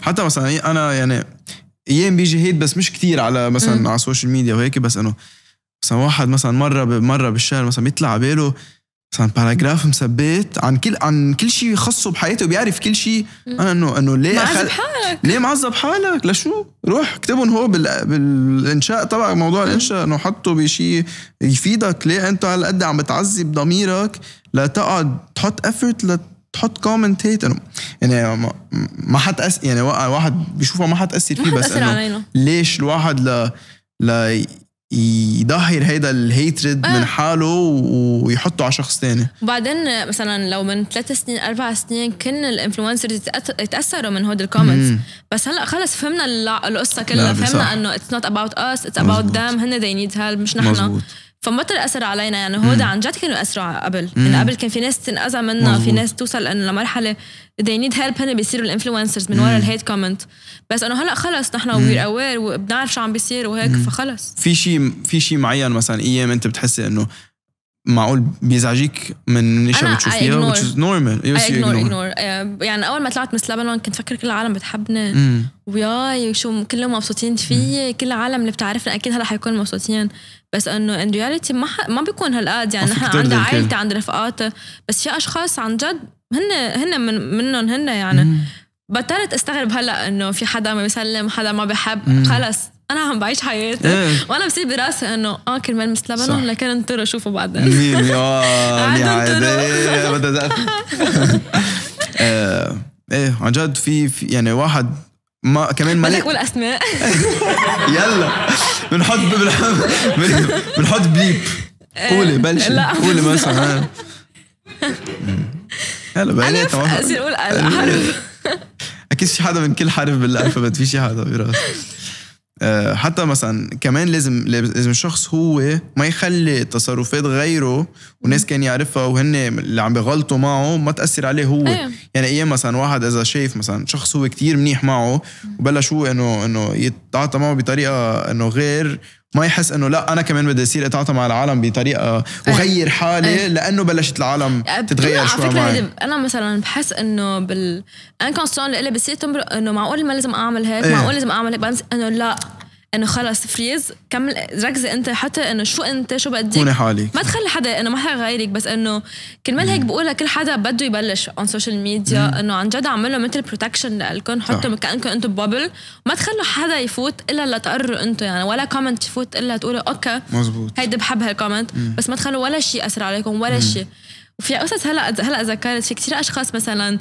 100% حتى مثلا انا يعني ايام بيجي هيد بس مش كتير على مثلا على السوشيال ميديا وهيك بس انه مثلا واحد مثلا مره مره بالشهر مثلا بيطلع على باله مثلا باراجراف مثبت عن كل عن كل شيء خصه بحياته وبيعرف كل شيء انا انه انه ليه معذب حالك ليه معذب حالك لشو؟ روح اكتبهم هو بال... بالانشاء تبع موضوع الانشاء انه حطه بشيء يفيدك ليه انت هالقد عم بتعذب ضميرك لتقعد تحط افورت لت تحط كومنت هيت يعني ما, حتأثر يعني واحد بيشوفها ما حتأثر فيه بس انه ليش الواحد ل لا يضهر هيدا الهيترد آه. من حاله ويحطه على شخص تاني وبعدين مثلا لو من ثلاث سنين اربع سنين كان الانفلونسرز يتاثروا من هود الكومنتس بس هلا خلص فهمنا القصه كلها فهمنا انه اتس نوت اباوت اس اتس اباوت ذم هن ذي نيد هيلب مش نحن مزبوط. فبطل اثر علينا يعني هودا عن جد كانوا ياثروا قبل انه يعني قبل كان في ناس تنأذى منا في ناس توصل انه لمرحله they need help هن بيصيروا الانفلونسرز من ورا الهيت كومنت بس انه هلا خلص نحن وير اوير وبنعرف شو عم بيصير وهيك فخلص في شيء في شيء معين مثلا ايام e انت بتحسي انه معقول بيزعجيك من اشياء بتشوفيها which is normal I ignore, ignore. يعني اول ما طلعت مس لبنان كنت فكر كل العالم بتحبني وياي شو كلهم مبسوطين فيي كل العالم اللي بتعرفني اكيد هلا حيكونوا مبسوطين بس انه ان رياليتي ما ما بيكون هالقد يعني نحن عند عائلتي عند رفقاتي بس في اشخاص عن جد هن هن من منهم هن يعني بطلت استغرب هلا انه في حدا ما بيسلم حدا ما بحب خلص انا عم بعيش حياتي إيه. وانا بصير براسي انه اه كرمال مثل لبنان لكن انطروا شوفوا بعدين مين آه، يا بدها آه، ايه عن جد في يعني واحد ما كمان مليء بدك اسماء يلا بنحط بنحط بليب إيه. قولي بلشي قولي مثلا هلا هلا بنات انا اقول حرف اكيد في حدا من كل حرف بالالفابت في شي حدا براسي آه، حتى مثلا كمان لازم لازم الشخص هو ما يخلي تصرفات غيره وناس كان يعرفها وهن اللي عم بغلطوا معه ما تاثر عليه هو أيه. يعني ايام مثلا واحد اذا شايف مثلا شخص هو كتير منيح معه وبلش هو انه انه يتعاطى معه بطريقه انه غير ما يحس انه لا انا كمان بدي اصير اتعاطى مع العالم بطريقه وغير آه، إيه. حالي إيه. لانه بلشت العالم تتغير شوي على فكره معي. انا مثلا بحس انه بال انكونستون اللي بصير تمرق انه معقول ما لازم اعمل هيك إيه. معقول لازم اعمل هيك بس انه لا انه خلص فريز كمل ركزي انت حتى انه شو انت شو بدك كوني حالك ما تخلي حدا انه ما حدا غيرك بس انه كرمال هيك بقولها كل حدا بده يبلش اون سوشيال ميديا انه عن جد اعمل له مثل بروتكشن لكم حطوا كانكم انتم ببل ما تخلوا حدا يفوت الا لتقروا انتم يعني ولا كومنت يفوت الا تقولوا اوكي مزبوط هيدي بحب هالكومنت بس ما تخلوا ولا شيء ياثر عليكم ولا شيء وفي قصص هلا هلا ذكرت في كثير اشخاص مثلا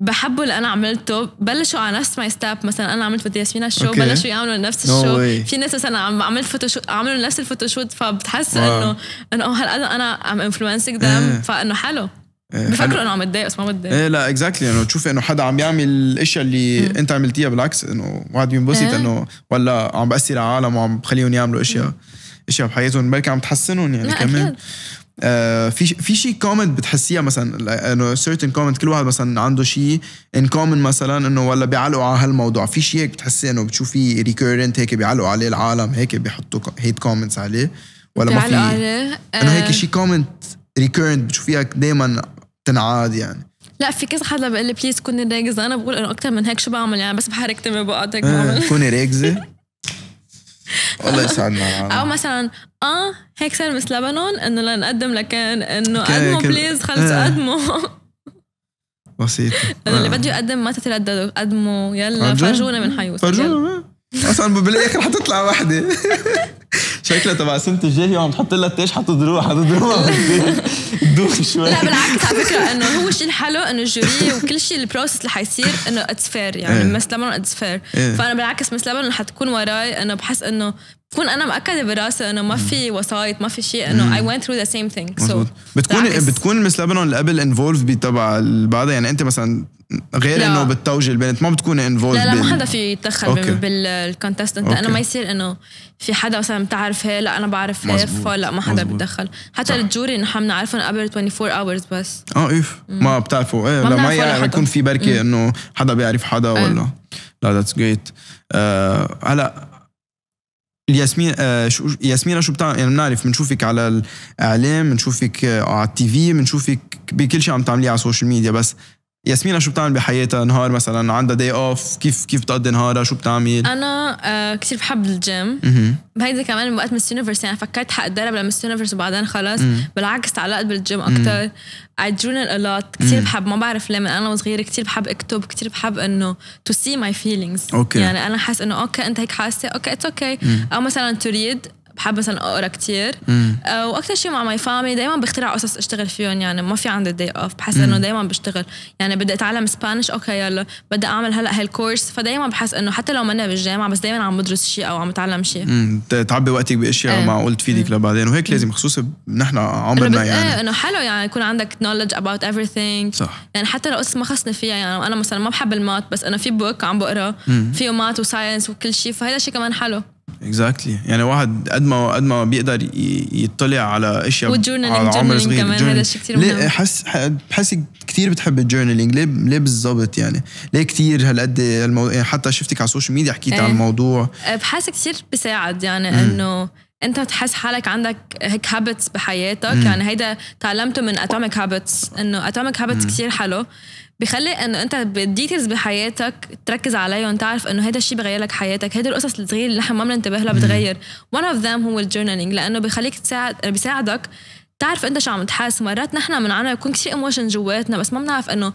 بحبه اللي انا عملته بلشوا على نفس ماي ستاب مثلا انا عملت بدي ياسمين الشو okay. بلشوا يعملوا نفس الشو no في ناس مثلا عم عملت فوتوشوت عملوا نفس الفوتوشوت فبتحس wow. انه انه هل انا ام انفلونسينج ذم فانه حلو إيه بفكروا انه عم بتضايق بس ما بتضايق ايه لا اكزاكتلي انه تشوف انه حدا عم يعمل الاشياء اللي مم. انت عملتيها بالعكس انه واحد ينبسط إيه. انه ولا عم باثر على العالم وعم بخليهم يعملوا اشياء مم. اشياء بحياتهم بلكي عم تحسنهم يعني كمان أكيد. آه، في في شيء كومنت بتحسيها مثلا انه سيرتن كومنت كل واحد مثلا عنده شيء ان كومن مثلا انه ولا بيعلقوا على هالموضوع في شيء هيك بتحسي انه بتشوفي ريكورنت هيك بيعلقوا عليه العالم هيك بيحطوا هيت كومنتس عليه ولا ما في عليه انه هيك شيء كومنت ريكورنت بتشوفيها دائما تنعاد يعني لا في كذا حدا بيقول لي بليز كوني راكزه انا بقول انه اكثر من هيك شو بعمل يعني بس بحرك تمي بقعد هيك آه، بعمل كوني راكزه الله يسعدنا او مثلا اه هيك صار مثل لبنان انه لنقدم لكان انه قدموا بليز خلصوا آه. قدموا بسيط اللي آه. بده يقدم ما تترددوا قدموا يلا فرجونا من حيوس فرجونا اصلا بالاخر حتطلع وحده شكلها تبع سنه الجاهي وعم تحط لها التاج حتضربها حتضربها تدوخ شوي لا بالعكس على فكره انه هو الشيء الحلو انه الجوري وكل شيء البروسس اللي حيصير انه اتس فير يعني مس لبنان اتس فير فانا بالعكس مس لبنان حتكون وراي انه بحس انه بكون انا مأكده براسي انه ما في وسايط ما في شيء انه اي ونت ثرو ذا سيم ثينج سو بتكون بتكون مس لبنان اللي قبل انفولف بتبع بعدها يعني انت مثلا غير انه بتتوجي البنت ما بتكوني انفولد لا لا ما حدا في يتدخل بالكونتست انت انه ما يصير انه في حدا مثلا بتعرف هي لا انا بعرف هي فلا ما حدا بيتدخل حتى الجوري نحن بنعرفهم قبل 24 اورز بس اه اف ما بتعرفوا ايه ما لا ما يكون في بركي انه حدا بيعرف حدا إيه. ولا لا ذاتس آه، جريت هلا الياسمين آه، شو ياسمين شو بتعمل يعني بنعرف بنشوفك على الاعلام بنشوفك آه، على التي في بنشوفك بكل شيء عم تعمليه على السوشيال ميديا بس ياسمينة شو بتعمل بحياتها نهار مثلا عندها داي اوف كيف كيف بتقضي نهارها شو بتعمل انا آه كثير بحب الجيم بهيدي كمان وقت مس يونيفرس يعني فكرت حاتدرب لمس يونيفرس وبعدين خلص مم. بالعكس تعلقت بالجيم اكثر اي جورنال الوت لوت كثير بحب ما بعرف ليه من انا وصغيره كثير بحب اكتب كثير بحب انه تو سي ماي فيلينجز اوكي يعني انا حاسه انه اوكي انت هيك حاسه اوكي اتس اوكي او مثلا تو ريد بحب مثلا اقرا كثير آه، واكثر شيء مع ماي فامي دائما بخترع قصص اشتغل فيهم يعني ما في عندي داي اوف بحس انه دائما بشتغل يعني بدي اتعلم سبانش اوكي يلا بدي اعمل هلا هالكورس فدائما بحس انه حتى لو ماني بالجامعه بس دائما عم بدرس شيء او عم بتعلم شيء تعبي وقتك باشياء ايه. معقول تفيدك إيه. لبعدين وهيك لازم خصوصا نحن عمرنا إيه، يعني ايه انه حلو يعني يكون عندك نولج اباوت everything صح يعني حتى لو قصص ما خصني فيها يعني انا مثلا ما بحب المات بس انا في بوك عم بقرا فيه مات وساينس وكل شيء فهذا شيء كمان حلو اكزاكتلي exactly. يعني واحد قد ما قد ما بيقدر يطلع على اشياء عمر صغير كمان هذا الشيء كثير مهم حس بحسك كثير بتحب الجورنالينج ليه ليه بالضبط يعني ليه كثير هالقد المو... يعني حتى شفتك على السوشيال ميديا حكيت ايه. عن الموضوع إيه، بحس كثير بساعد يعني انه انت تحس حالك عندك هيك هابتس بحياتك مم. يعني هيدا تعلمته من اتوميك هابتس انه اتوميك هابتس كثير حلو بخلي انه انت بالديتيلز بحياتك تركز عليهم تعرف انه هذا الشيء بغير لك حياتك هذه القصص الصغيره اللي نحن ما بننتبه لها بتغير one اوف ذيم هو الجورنالينج لانه بخليك تساعد بيساعدك بتعرف انت شو عم تحس مرات نحن من عنا يكون كثير ايموشن جواتنا بس ما بنعرف انه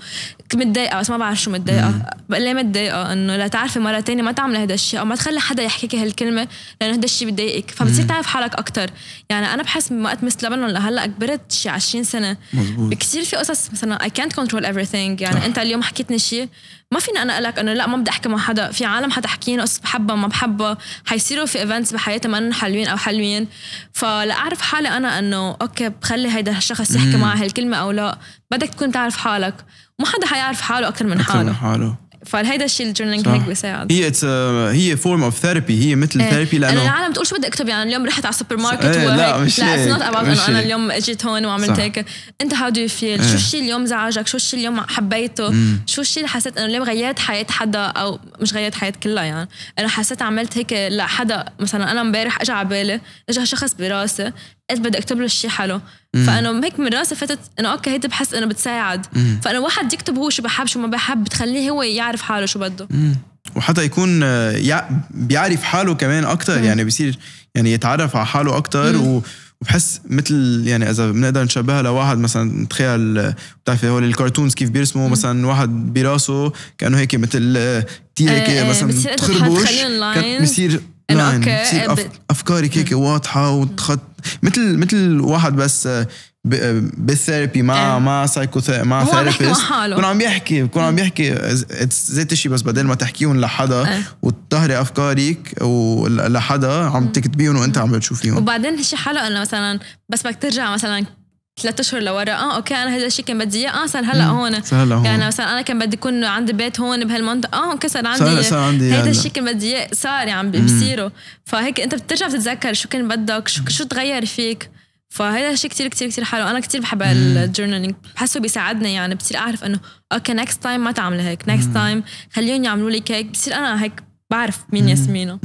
متضايقه بس ما بعرف شو متضايقه ليه متضايقه انه لا تعرفي مره تانية ما تعملي هذا الشيء او ما تخلي حدا يحكيك هالكلمه لانه هذا الشيء بضايقك فبتصير تعرف حالك اكثر يعني انا بحس من وقت مثل لبنان لهلا كبرت شي 20 سنه مزبوط. بكثير في قصص مثلا اي كانت كنترول everything يعني صح. انت اليوم حكيتني شيء ما فيني انا لك انه لا ما بدي احكي مع حدا في عالم حتحكي قصص بحبها ما بحبها حيصيروا في ايفنتس بحياتي ما حلوين او حلوين فلاعرف حالي انا انه اوكي بخلي هيدا الشخص يحكي معي هالكلمه او لا بدك تكون تعرف حالك وما حدا حيعرف حاله اكثر من حاله اكثر من حاله فهيدا الشيء الجورنالينج هيك بيساعد هي اتس هي فورم اوف ثيرابي هي مثل ثيرابي إيه. لانه العالم بتقول شو بدي اكتب يعني اليوم رحت على السوبر ماركت ايه لا مش لا اتس نوت اباوت انه انا اليوم اجيت هون وعملت هيك انت هاو دو يو فيل شو إيه. الشيء اليوم زعجك شو الشيء اليوم حبيته شو الشيء اللي حسيت انه اليوم غيرت حياه حدا او مش غيرت حياه كلها يعني انا حسيت عملت هيك لحدا مثلا انا امبارح اجى على بالي اجى شخص براسي قد بدي اكتب له الشيء حلو فانا هيك من راسي فتت انه اوكي هيدي بحس انه بتساعد فانا واحد يكتب هو شو بحب شو ما بحب بتخليه هو يعرف حاله شو بده وحتى يكون آه، بيعرف حاله كمان اكثر يعني بيصير يعني يتعرف على حاله اكثر وبحس مثل يعني اذا بنقدر نشبهها لواحد مثلا تخيل آه، بتعرفي هول الكرتونز كيف بيرسموا مثلا واحد براسه كانه هيك مثل كثير آه، هيك إيه، إيه، مثلا بتخربوش بصير انه يعني اوكي إيه، أف... افكاري هيك واضحه وتخط مثل مثل واحد بس بالثيرابي إيه. مع مع سايكو مع ثيرابيست بكون عم يحكي بكون عم يحكي ذات الشيء بس بدل ما تحكيهم لحدا إيه. وتطهري افكارك ولحدا عم تكتبيهم وانت عم بتشوفيهم وبعدين شي حلو انه مثلا بس بدك ترجع مثلا ثلاثة اشهر لورا اه اوكي انا هذا الشيء كان بدي اياه اه صار هلا هون صار هلا هون يعني مثلا انا كان بدي يكون عندي بيت هون بهالمنطقه اه اوكي صار عندي صار, صار عندي هذا الشيء كان بدي اياه صار عم يعني بصيره فهيك انت بترجع بتتذكر شو كان بدك شو شو تغير فيك فهذا الشيء كتير كتير كتير حلو انا كتير بحب الجورنالينج بحسه بيساعدنا يعني بصير اعرف انه اوكي نكست تايم ما تعمل هيك نكست تايم خليهم يعملوا لي هيك بصير انا هيك بعرف مين ياسمينه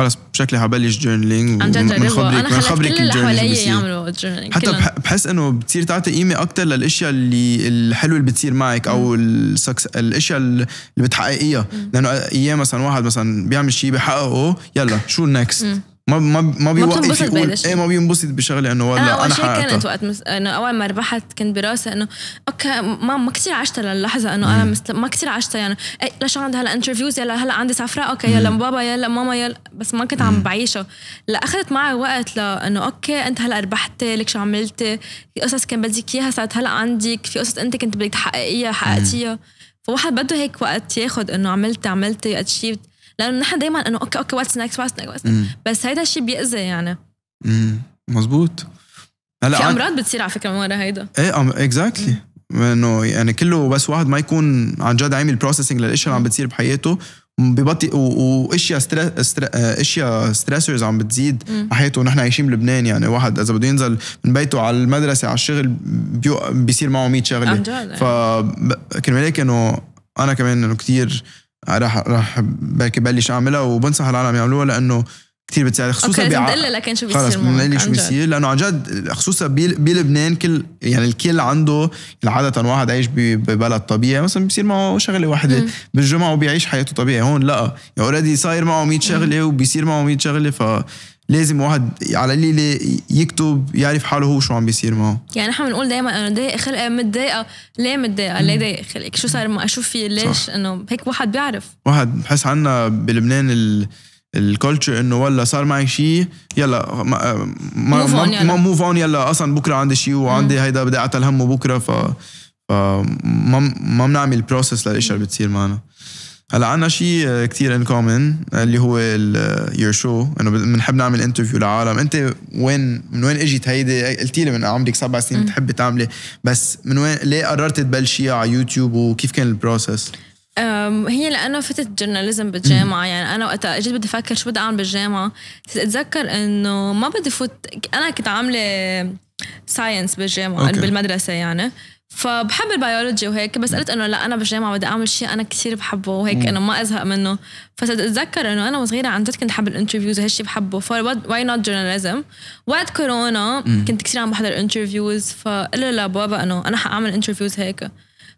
خلص بشكلي حبلش جورنالينج ونخبرك ونخبرك كل اللي حواليا يعملوا حتى كلهم. بحس انه بتصير تعطي قيمه اكثر للاشياء اللي الحلوه اللي بتصير معك او السكس الاشياء اللي بتحققيها لانه ايام مثلا واحد مثلا بيعمل شيء بحققه يلا شو النكست ما ما ما بيوقف إيه، يقول ايه ما بينبسط بشغله انه والله آه، أنا, انا حققتها كانت وقت مس... انه اول ما ربحت كنت براسي انه اوكي ما ما كثير عشت للحظه انه انا مثل ما كثير عشت يعني إيه لشو عندي هلا انترفيوز يلا هلا عندي سفره اوكي يلا بابا يلا ماما يلا بس ما كنت عم بعيشه لا اخذت معي وقت لانه اوكي انت هلا ربحتي لك شو عملتي في قصص كان بدك اياها صارت هلا عندك في قصص انت كنت بدك تحققيها حققتيها فواحد بده هيك وقت ياخذ انه عملت عملت اتشيفت لانه نحن دائما انه اوكي اوكي واتس نكست واتس نكست بس هيدا الشيء بيأذي يعني امم مزبوط هلا في امراض بتصير على فكره من ورا هيدا ايه اكزاكتلي انه يعني كله بس واحد ما يكون عن جد عامل بروسيسنج للاشياء اللي عم بتصير بحياته ببطئ واشياء آه، اشياء ستريسرز عم بتزيد حياته ونحن عايشين بلبنان يعني واحد اذا بده ينزل من بيته على المدرسه على الشغل بيصير معه 100 شغله ف كرمال هيك انه انا كمان انه كثير راح راح بركي بلش اعملها وبنصح العالم يعملوها لانه كثير بتساعد خصوصا بيع لازم لك شو بيصير خلص شو بيصير لانه عن جد خصوصا بلبنان كل يعني الكل عنده عادة واحد عايش ببلد طبيعي مثلا بيصير معه شغله واحده بالجمعه وبيعيش حياته طبيعي هون لا اوريدي يعني صاير معه 100 شغله وبيصير معه 100 شغله ف لازم واحد على الليله يكتب يعرف حاله هو شو عم بيصير معه يعني نحن بنقول دائما انا ضايق خلقي متضايقه ليه متضايقه ليه ضايق خلقك شو صار ما اشوف فيه ليش انه هيك واحد بيعرف واحد بحس عنا بلبنان ال... الكولتشر انه ولا صار معي شيء يلا ما ما موف اون يلا, موف اون يلا اصلا بكره عندي شيء وعندي هيدا بدي اعتل همه بكره ف ما ما بنعمل بروسس للاشياء اللي بتصير معنا هلا عنا شيء كثير ان كومن اللي هو يور شو انه بنحب نعمل انترفيو لعالم انت وين من وين اجت هيدي قلتي لي من عمرك سبع سنين بتحبي تعملي بس من وين ليه قررت تبلشي على يوتيوب وكيف كان البروسس؟ هي لانه فتت جورناليزم بالجامعه يعني انا وقتها اجيت بدي افكر شو بدي اعمل بالجامعه اتذكر انه ما بدي فوت انا كنت عامله ساينس بالجامعه أوكي. بالمدرسه يعني فبحب البيولوجي وهيك بس قلت انه لا انا بالجامعه بدي اعمل شيء انا كثير بحبه وهيك انه ما ازهق منه اتذكر انه انا وصغيره عن جد كنت احب الانترفيوز وهالشيء بحبه واي نوت جورناليزم وقت كورونا كنت كثير عم بحضر انترفيوز فقلت لبابا انه انا حاعمل انترفيوز هيك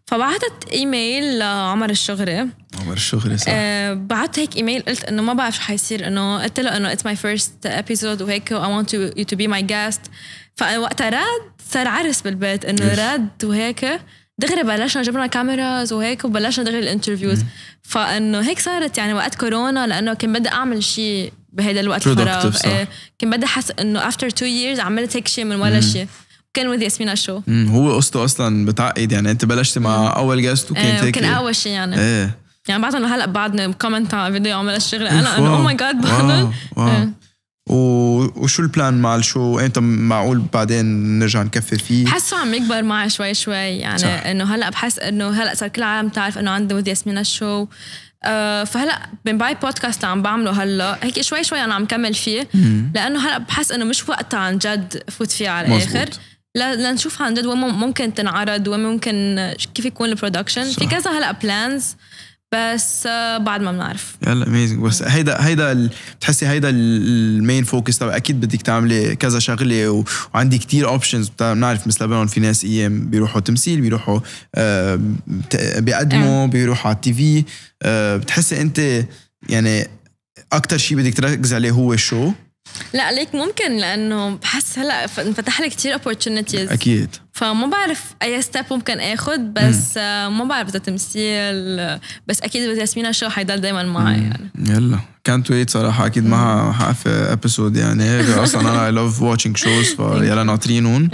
فبعثت ايميل لعمر الشغري عمر الشغري صح آه بعثت هيك ايميل قلت انه ما بعرف شو حيصير انه قلت له انه اتس ماي فيرست ابيسود وهيك اي ونت يو تو بي ماي جاست فوقتها راد صار عرس بالبيت انه راد وهيك دغري بلشنا جبنا كاميراز وهيك وبلشنا دغري الانترفيوز فانه هيك صارت يعني وقت كورونا لانه كان بدي اعمل شيء بهذا الوقت الفراغ إيه، كان بدي احس انه افتر تو ييرز عملت هيك شيء من ولا شيء كان وذ ياسمين الشو هو قصته اصلا بتعقد يعني انت بلشتي مع اول جاست إيه، وكان هيك كان اول شيء يعني ايه يعني بعدنا هلا بعدنا كومنت على فيديو عمل الشغل إيه، انا انه او ماي جاد بعدنا وشو البلان مع الشو انت معقول بعدين نرجع نكفي فيه حاسه عم يكبر معي شوي شوي يعني انه هلا بحس انه هلا صار كل العالم تعرف انه عندي وذ ياسمين الشو آه، فهلا من باي بودكاست اللي عم بعمله هلا هيك شوي شوي انا عم كمل فيه لانه هلا بحس انه مش وقتها عن جد فوت فيه على الاخر لنشوف عن جد وين ممكن تنعرض وين ممكن كيف يكون البرودكشن في كذا هلا بلانز بس آه، بعد ما بنعرف يلا اميزنج بس هيدا هيدا بتحسي هيدا المين فوكس تبع اكيد بدك تعملي كذا شغله وعندي كتير اوبشنز بنعرف مثل لبنان في ناس ايام بيروحوا تمثيل بيروحوا آه بيقدموا إيه. بيروحوا على التي في آه بتحسي انت يعني اكثر شيء بدك تركز عليه هو الشو لا ليك ممكن لانه بحس هلا انفتح لي كثير اوبورتونيتيز اكيد فما بعرف اي ستيب ممكن اخد بس آه، ما بعرف اذا تمثيل آه، بس اكيد ياسمين شو حيضل دائما معي يعني يلا كانت ويت صراحه اكيد معها حق في ابيسود يعني اصلا انا I love watching shows فيلا ناطرين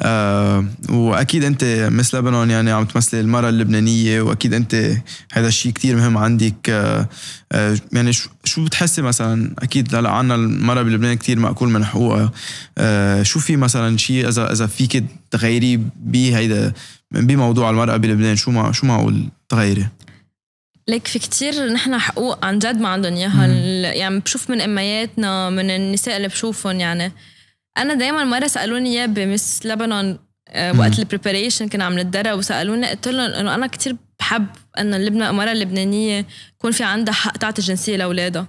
آه واكيد انت مس لبنان يعني عم تمثلي المراه اللبنانيه واكيد انت هذا الشيء كثير مهم عندك آه, آه، يعني شو بتحسي مثلا اكيد هلا عنا المراه بلبنان كثير ماكول من حقوقها آه شو في مثلا شيء اذا اذا فيك تغيري بهيدا بموضوع المراه بلبنان شو ما شو معقول تغيري؟ لك في كتير نحن حقوق عن جد ما عندهم اياها يعني بشوف من امياتنا من النساء اللي بشوفهم يعني انا دائما مره سالوني اياه بمس لبنان آه، وقت البريباريشن كنا عم نتدرب وسالوني قلت لهم انه انا كتير بحب انه لبنان المراه اللبنانيه يكون في عندها حق تعطي الجنسيه لاولادها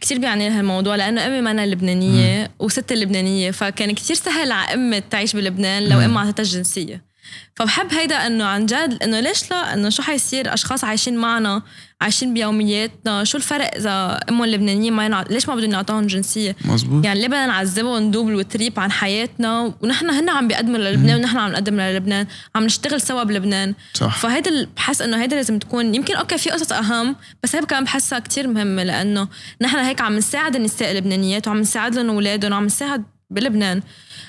كتير بيعني لها الموضوع لانه امي مانا لبنانيه وستي لبنانيه فكان كتير سهل على امي تعيش بلبنان لو امها اعطتها الجنسيه فبحب هيدا انه عن جد انه ليش لا انه شو حيصير اشخاص عايشين معنا عايشين بيومياتنا شو الفرق اذا امهم اللبنانيين ما ينعط... ليش ما بدهم يعطوهم جنسيه مزبوط. يعني ليه بدنا نعذبهم دوبل وتريب عن حياتنا ونحن هن عم بيقدموا للبنان ونحن عم نقدم للبنان عم نشتغل سوا بلبنان صح فهيدا بحس انه هيدا لازم تكون يمكن اوكي في قصص اهم بس هيك كمان بحسها كتير مهمه لانه نحن هيك عم نساعد النساء اللبنانيات وعم نساعد لهم اولادهم وعم نساعد بلبنان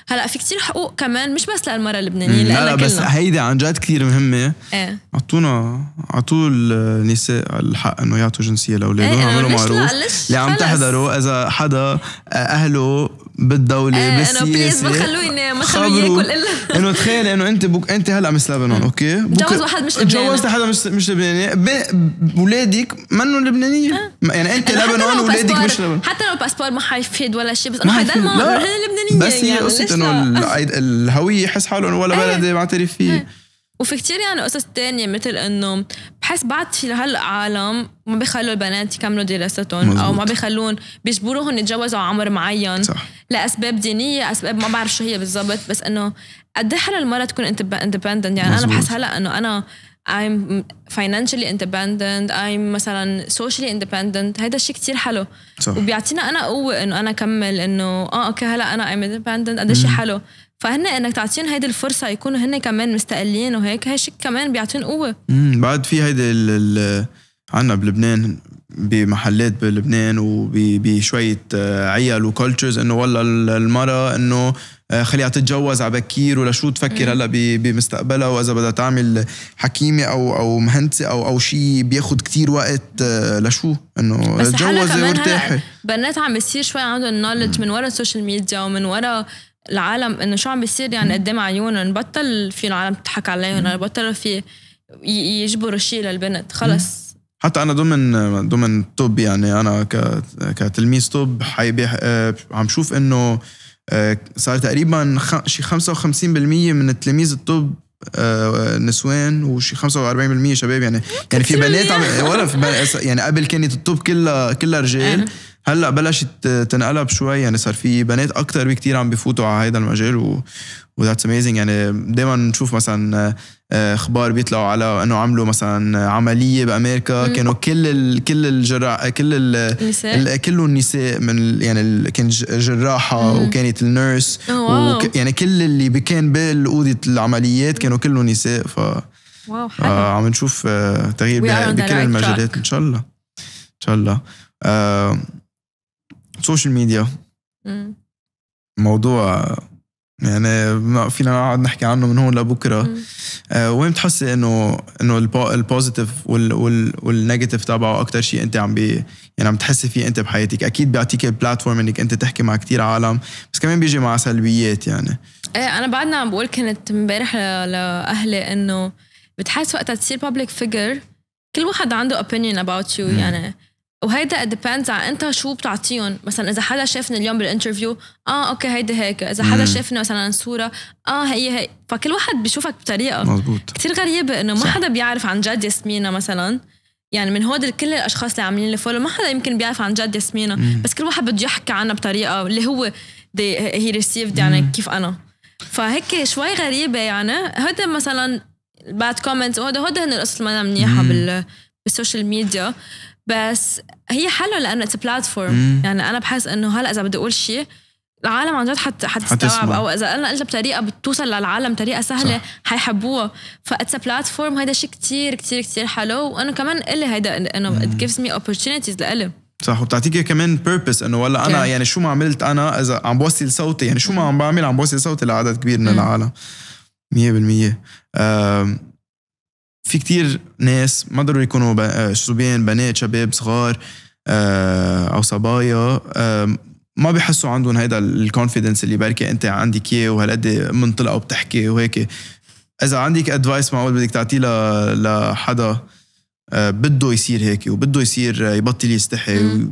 هلا في كتير حقوق كمان مش بس للمراه اللبنانيه لا لا بس هيدي عن جد كثير مهمه ايه اعطونا اعطوا النساء الحق انه يعطوا جنسيه لاولادهم ايه عملوا معروف اللي عم تحضروا اذا حدا اهله بالدوله آه بالسياسه انا بليز إيه. ما خلوني ما خلوني ياكل الا انه تخيل انه انت بوك انت هلا مش لبنان اوكي تجوز واحد مش لبناني تجوزت حدا مش مش لبناني اولادك منهم لبنانيه آه. يعني انت لبنان اولادك مش لبنان حتى لو الباسبور ما حيفيد ولا شيء بس انه حيضل معهم هن لبنانيه بس هي يعني، قصه انه الهويه يحس حاله انه ولا إيه. بلدي معترف فيه إيه. وفي كتير يعني قصص تانية مثل انه بحس بعد في هالعالم عالم ما بيخلوا البنات يكملوا دراستهم او ما بيخلون بيجبروهم يتجوزوا عمر معين صح. لاسباب دينيه اسباب ما بعرف شو هي بالضبط بس انه قد إيه حلو المراه تكون اندبندنت يعني مزبوط. انا بحس هلا انه انا I'm financially independent I'm مثلا socially independent هيدا الشيء كتير حلو صح. وبيعطينا انا قوه انه انا اكمل انه اه اوكي هلا انا I'm independent قد شيء حلو فهن انك تعطيهم هيدي الفرصه يكونوا هن كمان مستقلين وهيك هالشيء كمان بيعطيهم قوه امم بعد في هيدي ال ال عنا بلبنان بمحلات بلبنان وبشويه آه، عيال وكولتشرز انه والله المراه انه آه، خليها تتجوز على بكير ولا شو تفكر هلا بمستقبلها واذا بدها تعمل حكيمه او او مهندسه او او شيء بياخد كتير وقت آه، لشو انه تتجوزي وارتاحي بنات عم بيصير شوي عندهم نولج من ورا السوشيال ميديا ومن ورا العالم انه شو عم بيصير يعني قدام عيونهم بطل في العالم تضحك عليهم يعني بطل في يجبروا شيء للبنت خلص حتى انا ضمن ضمن الطب يعني انا كتلميذ طب آه، عم شوف انه آه، صار تقريبا شي 55% من التلاميذ الطب آه، نسوان وشي 45% شباب يعني يعني في بنات عم ولا في يعني قبل كانت الطب كلها كلها رجال ايه. هلا بلشت تنقلب شوي يعني صار في بنات اكثر بكثير عم بفوتوا على هذا المجال و وذاتس اميزنج يعني دائما نشوف مثلا آه، اخبار بيطلعوا على انه عملوا مثلا عمليه بامريكا مم. كانوا كل ال كل الجرا كل ال النساء كله النساء من يعني ال كان جراحه مم. وكانت النيرس oh, وك يعني كل اللي كان بالاوضه العمليات كانوا كلهم نساء ف واو حلو عم نشوف آه، تغيير بكل المجالات ان شاء الله ان شاء الله آه سوشيال ميديا مم. موضوع يعني فينا نقعد نحكي عنه من هون لبكره آه وين بتحسي انه انه البوزيتيف والنيجاتيف تبعه اكثر شيء انت عم بي يعني عم تحسي فيه انت بحياتك اكيد بيعطيك البلاتفورم انك انت تحكي مع كثير عالم بس كمان بيجي مع سلبيات يعني ايه انا بعدنا عم بقول كنت امبارح لاهلي انه بتحس وقتها تصير بابليك فيجر كل واحد عنده opinion about you يعني وهيدا ديبيندز على انت شو بتعطيهم مثلا اذا حدا شافني اليوم بالانترفيو اه اوكي هيدي هيك اذا حدا شافني مثلا صوره اه هي هي فكل واحد بيشوفك بطريقه مزبوط كثير غريبه انه ما حدا بيعرف عن جد ياسمينة مثلا يعني من هود كل الاشخاص اللي عاملين لي فولو ما حدا يمكن بيعرف عن جد ياسمينة بس كل واحد بده يحكي عنها بطريقه اللي هو هي ريسيفد يعني مم. كيف انا فهيك شوي غريبه يعني هيدا مثلا بعد كومنتس وهذا هودي هن القصص اللي منيحه بال بالسوشيال ميديا بس هي حلوه لانه اتس بلاتفورم يعني انا بحس انه هلا اذا بدي اقول شيء العالم عن جد حت حتستوعب او اذا انا قلتها بطريقه بتوصل للعالم بطريقه سهله صح. حيحبوها فاتس بلاتفورم هيدا شيء كتير كتير كتير حلو وانه كمان الي هيدا انه ات جيفز مي opportunities لإلي صح وبتعطيك كمان بيربس انه والله انا يعني شو ما عملت انا اذا عم بوصل صوتي يعني شو ما عم بعمل عم بوصل صوتي لعدد كبير من العالم 100% في كتير ناس ما ضروري يكونوا صبيان آه، بنات شباب صغار آه، او صبايا ما بحسوا عندهم هيدا الكونفيدنس اللي بركي انت عندك اياه وهالقد منطلقه وبتحكي وهيك اذا عندك ادفايس معقول بدك تعطيه لحدا آه، بده يصير هيك وبده يصير يبطل يستحي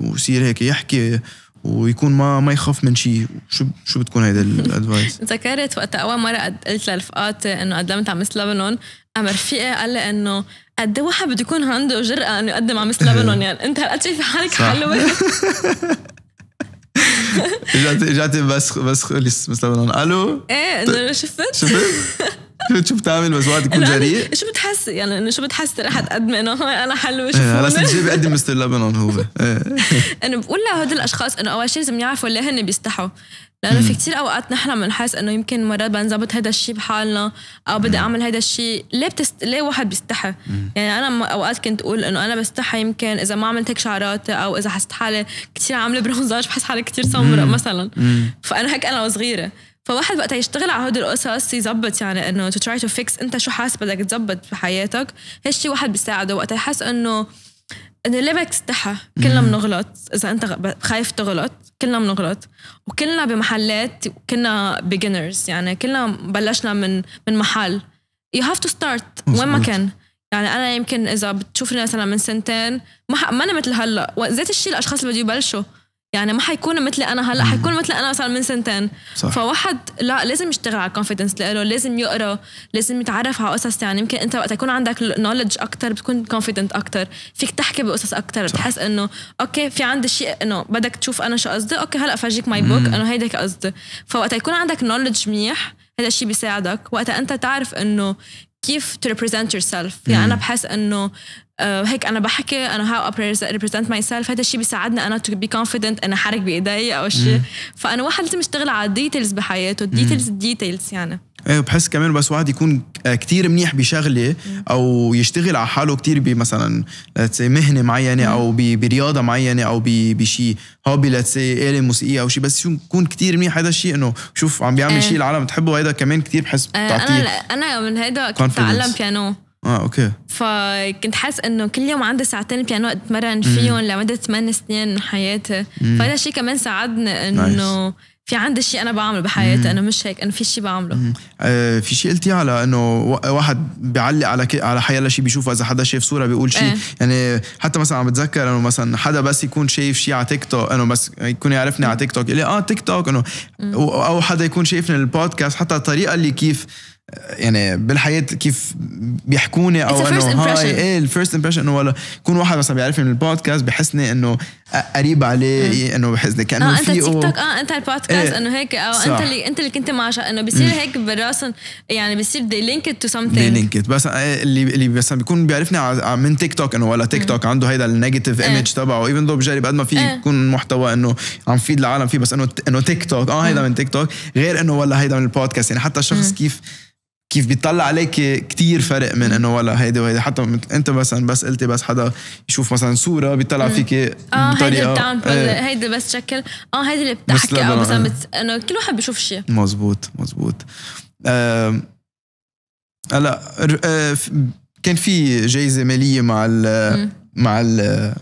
ويصير هيك يحكي ويكون ما ما يخاف من شيء شو شو بتكون هيدا الادفايس؟ ذكرت وقت اول مره قلت لرفقاتي انه قدمت على مس لبنان قام رفيقي إيه؟ قال لي انه قد إيه واحد بده يكون عنده جرأة انه يقدم على مس لبنان يعني انت هالقد شايفة حالك حلوة اجت اجت بس بس مس لبنان الو ايه انه طيب. شفت شفت شفت شو بتعمل بس وقت تكون جريء شو بتحس يعني انه شو بتحس رح تقدم انه انا حلوه إيه، شو خلص جاي بيقدم مستر لبنان هو انه بقول لهدول الاشخاص انه اول شيء لازم يعرفوا ليه هن بيستحوا لانه في كتير اوقات نحن بنحس انه يمكن مرات بنظبط هذا الشيء بحالنا او بدي اعمل هذا الشيء ليه بتست... ليه واحد بيستحي يعني انا اوقات كنت اقول انه انا بستحي يمكن اذا ما عملت هيك شعرات او اذا حسيت حالي كثير عامله برونزاج بحس حالي كثير سمراء مثلا فانا هيك انا وصغيره فواحد وقتها يشتغل على هدول القصص يظبط يعني انه تو تراي تو فيكس انت شو حاسس بدك تظبط بحياتك هالشيء واحد بيساعده وقتها يحس انه انه ليه تاعها كلنا بنغلط اذا انت خايف تغلط كلنا بنغلط وكلنا بمحلات كنا بيجنرز يعني كلنا بلشنا من من محل يو هاف تو ستارت وين ما كان يعني انا يمكن اذا بتشوفني مثلا من سنتين ما ماني مثل هلا ذات الشيء الاشخاص اللي بده يبلشوا يعني ما حيكون مثل انا هلا حيكون مثل انا مثلا من سنتين صح. فواحد لا لازم يشتغل على الكونفدنس له لازم يقرا لازم يتعرف على قصص يعني يمكن انت وقت يكون عندك نولج اكثر بتكون كونفيدنت اكثر فيك تحكي بقصص اكثر بتحس انه اوكي في عندي شيء انه بدك تشوف انا شو قصدي اوكي هلا فرجيك ماي بوك انه هيدا قصدي فوقت يكون عندك نولج منيح هذا الشيء بيساعدك وقتها انت تعرف انه كيف تريبريزنت يور سيلف يعني انا بحس انه آه، هيك انا بحكي انا هاو ريبريزنت ماي سيلف هذا الشيء بيساعدني انا تو بي كونفيدنت انا حرك بايدي او شيء فانا واحد لازم يشتغل على الديتيلز بحياته الديتيلز الديتيلز يعني ايه بحس كمان بس واحد يكون آه، كتير منيح بشغله او يشتغل على حاله كتير بمثلا مهنه معينه او برياضه معينه او بشيء هوبي ليتس آلة موسيقيه او شيء بس يكون كتير منيح هذا الشيء انه شوف عم بيعمل ايه. شيء العالم بتحبه هذا كمان كتير بحس إيه، بتعطيه انا انا من هذا كنت اتعلم بيانو اه اوكي فكنت حاسه انه كل يوم عندي ساعتين بيانو اتمرن فيهم لمده ثمان سنين من حياتي فهذا الشيء كمان ساعدني انه في عندي شيء انا بعمله بحياتي انا مش هيك انه في شيء بعمله آه في شيء قلتي على انه واحد بيعلق على كي على حيلا شيء بيشوفه اذا حدا شاف صوره بيقول شيء آه. يعني حتى مثلا عم بتذكر انه مثلا حدا بس يكون شايف شيء على تيك توك انه بس يكون يعرفني على تيك توك يقول لي اه تيك توك انه او حدا يكون شايفني البودكاست حتى الطريقه اللي كيف يعني بالحياه كيف بيحكوني او انه هاي ايه الفيرست امبريشن انه والله يكون واحد مثلا بيعرفني من البودكاست بحسني انه قريب عليه إيه، انه بحسني كانه آه انت تيك توك اه انت البودكاست ايه انه هيك او صح. انت اللي انت اللي كنت مع انه بصير هيك براسهم يعني بصير دي لينك تو سمثينج دي they بس آه، اللي اللي بس بيكون بيعرفني من تيك توك انه والله تيك توك عنده هيدا النيجاتيف ايمج تبعه ايفن دو بجرب قد ما في إيه. يكون محتوى انه عم فيد العالم فيه بس انه انه تيك توك اه هيدا من تيك توك غير انه والله هيدا من البودكاست يعني حتى الشخص كيف كيف بيطلع عليك كتير فرق من انه ولا هيدي وهيدي حتى انت مثلا بس قلتي بس حدا يشوف مثلا صوره بيطلع فيك اه هيدي بتعمل إيه. هيدي بس شكل اه هيدي اللي بتحكي او آه، مثلا بت... انه كل واحد بيشوف شيء مزبوط مزبوط هلا آه آه كان في جائزه ماليه مع ال مع ال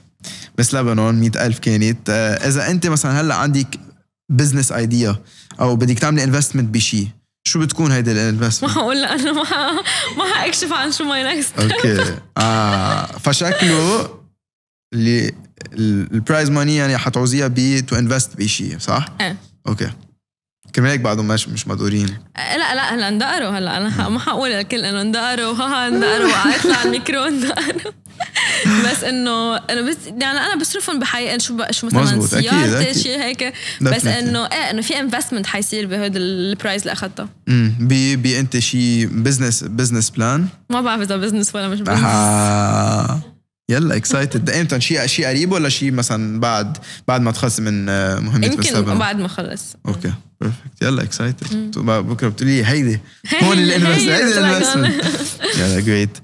بس لبنان 100000 كانت آه اذا انت مثلا هلا عندك بزنس ايديا او بدك تعملي انفستمنت بشيء شو بتكون هيدي الانفستمنت؟ ما حقول لانه ما ما حاكشف عن شو ماي نكست اوكي اه فشكله اللي البرايز ماني يعني حتعوزيها ب تو انفست بشيء صح؟ ايه اوكي كمان هيك بعدهم مش مش مدورين آه، لا لا هلا اندقروا هلا انا ما حقول الكل انه اندقروا ها اندقروا وقعت على الميكرو اندقروا بس انه انا بس يعني انا بصرفهم بحي شو شو مثلا سيارتي شيء هيك بس انه ايه انه في انفستمنت حيصير بهذا البرايز اللي اخذته امم بي انت شيء بزنس بزنس بلان ما بعرف اذا بزنس ولا مش بزنس آه. يلا اكسايتد ايمتى شيء شيء قريب ولا شيء مثلا بعد بعد ما تخلص من آه، مهمه يمكن بعد ما اخلص اوكي بيرفكت يلا اكسايتد بكره بتقولي هيدي هون الانفستمنت هيدي الانفستمنت يلا جريت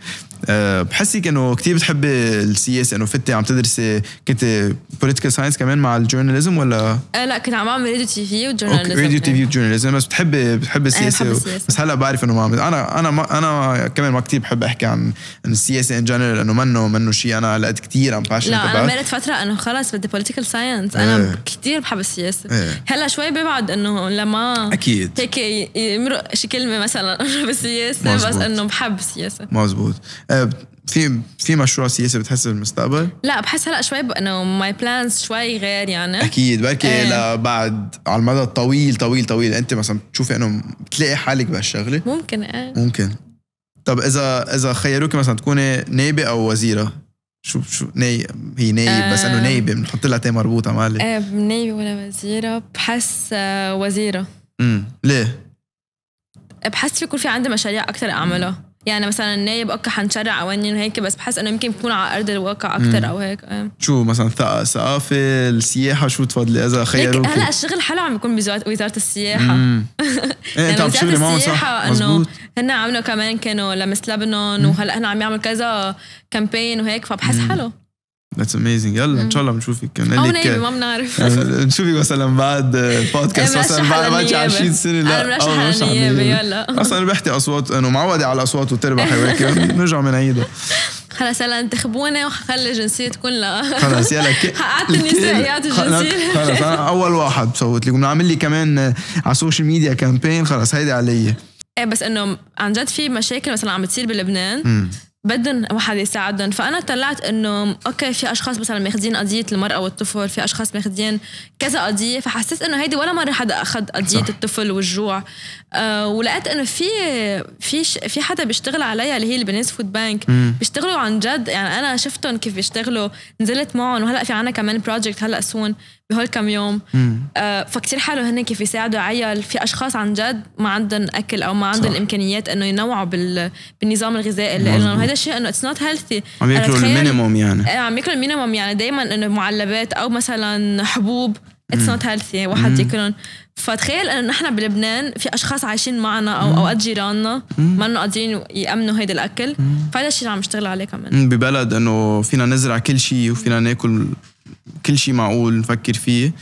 أه، بحسك انه كثير بتحبي السياسه انه فتي عم تدرسي كنت بوليتيكال ساينس كمان مع الجورناليزم ولا؟ آه لا كنت عم بعمل راديو تي في وجورناليزم راديو تي في وجورناليزم بس بتحبي بتحبي السياسه, أه السياسة. بس هلا بعرف انه ما عم انا انا ما انا كمان ما كثير بحب احكي عن السياسه ان جنرال انه منه منه شيء انا لقيت كثير عم باشن لا انا مرت فتره انه خلص بدي بوليتيكال ساينس انا أه. كثير بحب السياسه أه. هلا شوي ببعد انه لما اكيد هيك يمرق شي كلمه مثلا بالسياسه مزبوط. بس انه بحب السياسه مزبوط آه، في في مشروع سياسي بتحس بالمستقبل؟ لا بحس هلا شوي انه ماي بلانز شوي غير يعني اكيد بركي ايه. لبعد على المدى الطويل طويل طويل انت مثلا بتشوفي انه بتلاقي حالك بهالشغله؟ ممكن ايه ممكن طب اذا اذا خيروك مثلا تكوني نايبه او وزيره شو شو ناي هي نايب آه بس انه آه. نايبه بنحط لها تي مربوطه مالي ايه نايبه ولا وزيره بحس آه، وزيره امم ليه؟ بحس في يكون في عندي مشاريع اكثر اعملها يعني مثلا نايب اوكي حنشرع قوانين وهيك بس بحس انه يمكن بكون على ارض الواقع اكثر او هيك آه. شو مثلا ثقافه السياحه شو تفضلي اذا خيروك هلا الشغل حلو عم بيكون بوزاره السياحه ايه يعني انت عم تشتغلي معهم صح انه هن عملوا كمان كانوا لمس لبنان وهلا هن عم يعملوا كذا كامبين وهيك فبحس حلو ذاتس اميزنج يلا ان شاء الله بنشوفك او نايمه ما بنعرف نشوفك مثلا بعد بودكاست مثلا بعد ما 20 سنه لا او مرشح يلا اصلا ربحتي اصوات انه معوده على الاصوات وتربح هيك نرجع بنعيدها خلص يلا انتخبونا وحخلي جنسية كلها خلص يلا ك... النساء يعطي جنسية خلص انا اول واحد بصوت لكم بنعمل لي كمان على السوشيال ميديا كامبين خلص هيدي علي ايه بس انه عن جد في مشاكل مثلا عم بتصير بلبنان بدهم واحد يساعدهم فانا طلعت انه اوكي في اشخاص مثلا ماخذين قضيه المراه والطفل في اشخاص ماخذين كذا قضيه فحسيت انه هيدي ولا مره حدا اخذ قضيه صح. الطفل والجوع آه ولقيت انه في في في حدا بيشتغل عليها اللي هي البنيس فود بانك بيشتغلوا عن جد يعني انا شفتهم كيف بيشتغلوا نزلت معهم وهلا في عنا كمان بروجكت هلا سون بهول كم يوم آه فكتير حلو هن كيف يساعدوا عيال في اشخاص عن جد ما عندهم اكل او ما عندهم الامكانيات انه ينوعوا بال... بالنظام الغذائي اللي لهم هذا الشيء انه اتس نوت هيلثي عم ياكلوا المينيموم يعني عم ياكلوا المينيموم يعني دائما انه معلبات او مثلا حبوب اتس نوت هيلثي واحد ياكلهم فتخيل انه نحن بلبنان في اشخاص عايشين معنا او اوقات جيراننا ما قادرين يامنوا هيدا الاكل فهذا الشيء اللي عم نشتغل عليه كمان ببلد انه فينا نزرع كل شيء وفينا ناكل كل شيء معقول نفكر فيه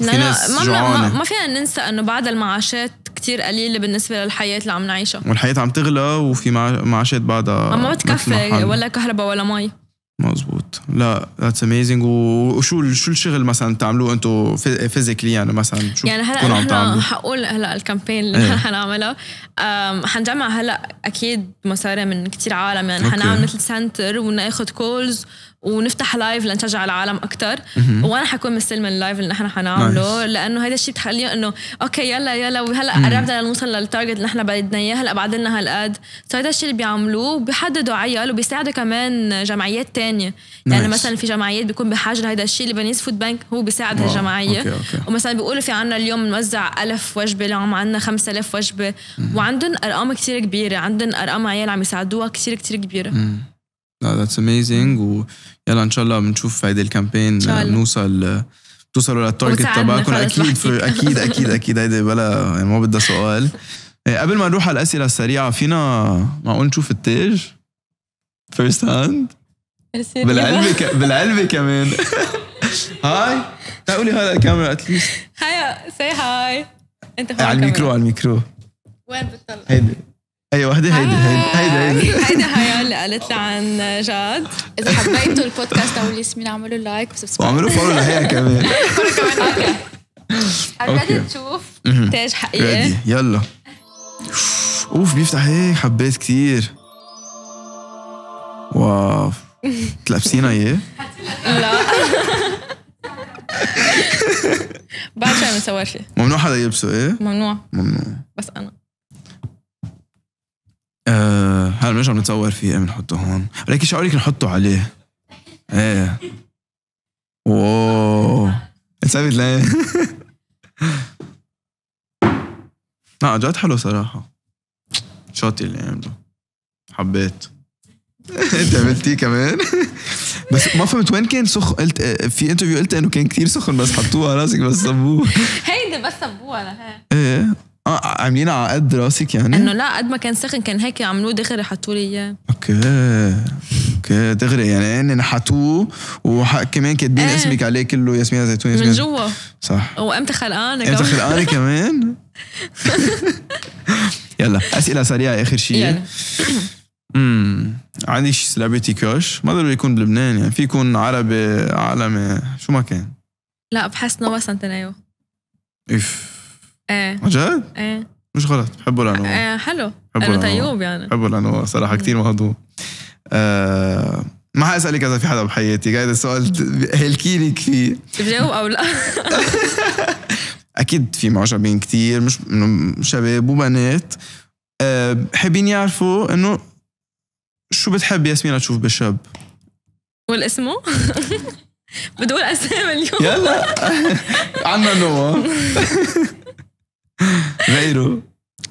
لا لا ما, ما, ما فينا ننسى انه بعد المعاشات كتير قليلة بالنسبة للحياة اللي عم نعيشها والحياة عم تغلى وفي معاشات بعدها ما بتكفي ولا كهرباء ولا مي مزبوط لا ذاتس اميزنج وشو شو الشغل مثلا بتعملوه انتم فيزيكلي يعني مثلا شو يعني هلا نحن حقول هلا الكامبين اللي نحن ايه. حنعملها حنجمع هلا اكيد مصاري من كتير عالم يعني حنعمل مثل سنتر وناخذ كولز ونفتح لايف لنشجع العالم اكثر وانا حكون مستلم اللايف اللي نحن حنعمله لانه هذا الشيء بتخليه انه اوكي يلا يلا وهلا قربنا لنوصل للتارجت اللي نحن بدنا اياه هلا بعد لنا هالقد سو هذا الشيء اللي بيعملوه بيحددوا عيال وبيساعدوا كمان جمعيات تانية يعني مثلا في جمعيات بيكون بحاجه لهذا الشيء لبنيس فود بانك هو بيساعد هالجمعيه ومثلا بيقولوا في عنا اليوم نوزع ألف وجبه اليوم عنا 5000 وجبه وعندهم ارقام كثير كبيره عندهم ارقام عيال عم يساعدوها كثير كثير كبيره لا ذاتس اميزنج ويلا ان شاء الله بنشوف هيدي الكامبين بنوصل توصلوا للتارجت تبعكم اكيد اكيد اكيد اكيد هيدي بلا يعني ما بدها سؤال قبل ما نروح على الاسئله السريعه فينا معقول نشوف التاج فيرست هاند بالعلبه ك... بالعلبه كمان هاي قولي هاي الكاميرا اتليست هيا سي هاي انت على الميكرو على الميكرو وين بتطلع؟ هيدي ايوه هيدي هيدي هيدي هيدي آه، هيدي هيا اللي قالت لي عن جاد اذا حبيتوا البودكاست او الياسمين اعملوا لايك وسبسكرايب واعملوا فولو لهيا كمان كمان اوكي تشوف تاج حقيقي يلا اوف بيفتح هيك حبيت كثير واو تلبسينا اياه؟ لا بعد شوي بنصور ممنوع حدا يلبسه ايه؟ ممنوع ممنوع بس انا آه هلا بنرجع بنتصور فيه بنحطه هون شو شعوري نحطه عليه ايه اوه اتثبت ليه لا جد حلو صراحة شاطي اللي عمله حبيت انت عملتيه كمان بس ما فهمت وين كان سخن قلت آه، في انترفيو قلت انه كان كثير سخن بس حطوه على راسك بس صبوه هيدا بس صبوه ايه اه عاملين على قد راسك يعني؟ انه لا قد ما كان سخن كان هيك عملوه دغري حطوا لي اياه اوكي اوكي دغري يعني هن حطوه وكمان كاتبين ايه. اسمك عليه كله ياسمين زيتون ياسمين من جوا صح وامتى خلقانه امتى خلقانه كمان؟ يلا اسئله سريعه اخر شيء يلا امم عندي سيلبرتي كوش ما ضروري يكون بلبنان يعني في يكون عربي عالمي شو ما كان لا بحس نوا سنتينيو اف ايه عن آه. جد؟ ايه مش غلط بحبه لانه ايه حلو بحبه لانه طيوب يعني بحبه لانه صراحه كثير مهضوم آه ما حاسالك اذا في حدا بحياتي هذا السؤال هلكيني كثير بجاوب او لا اكيد في معجبين كثير مش شباب وبنات أه حابين يعرفوا انه شو بتحب ياسمين تشوف بالشاب؟ قول اسمه؟ بدي اقول اسامي اليوم يلا عنا نوى غيره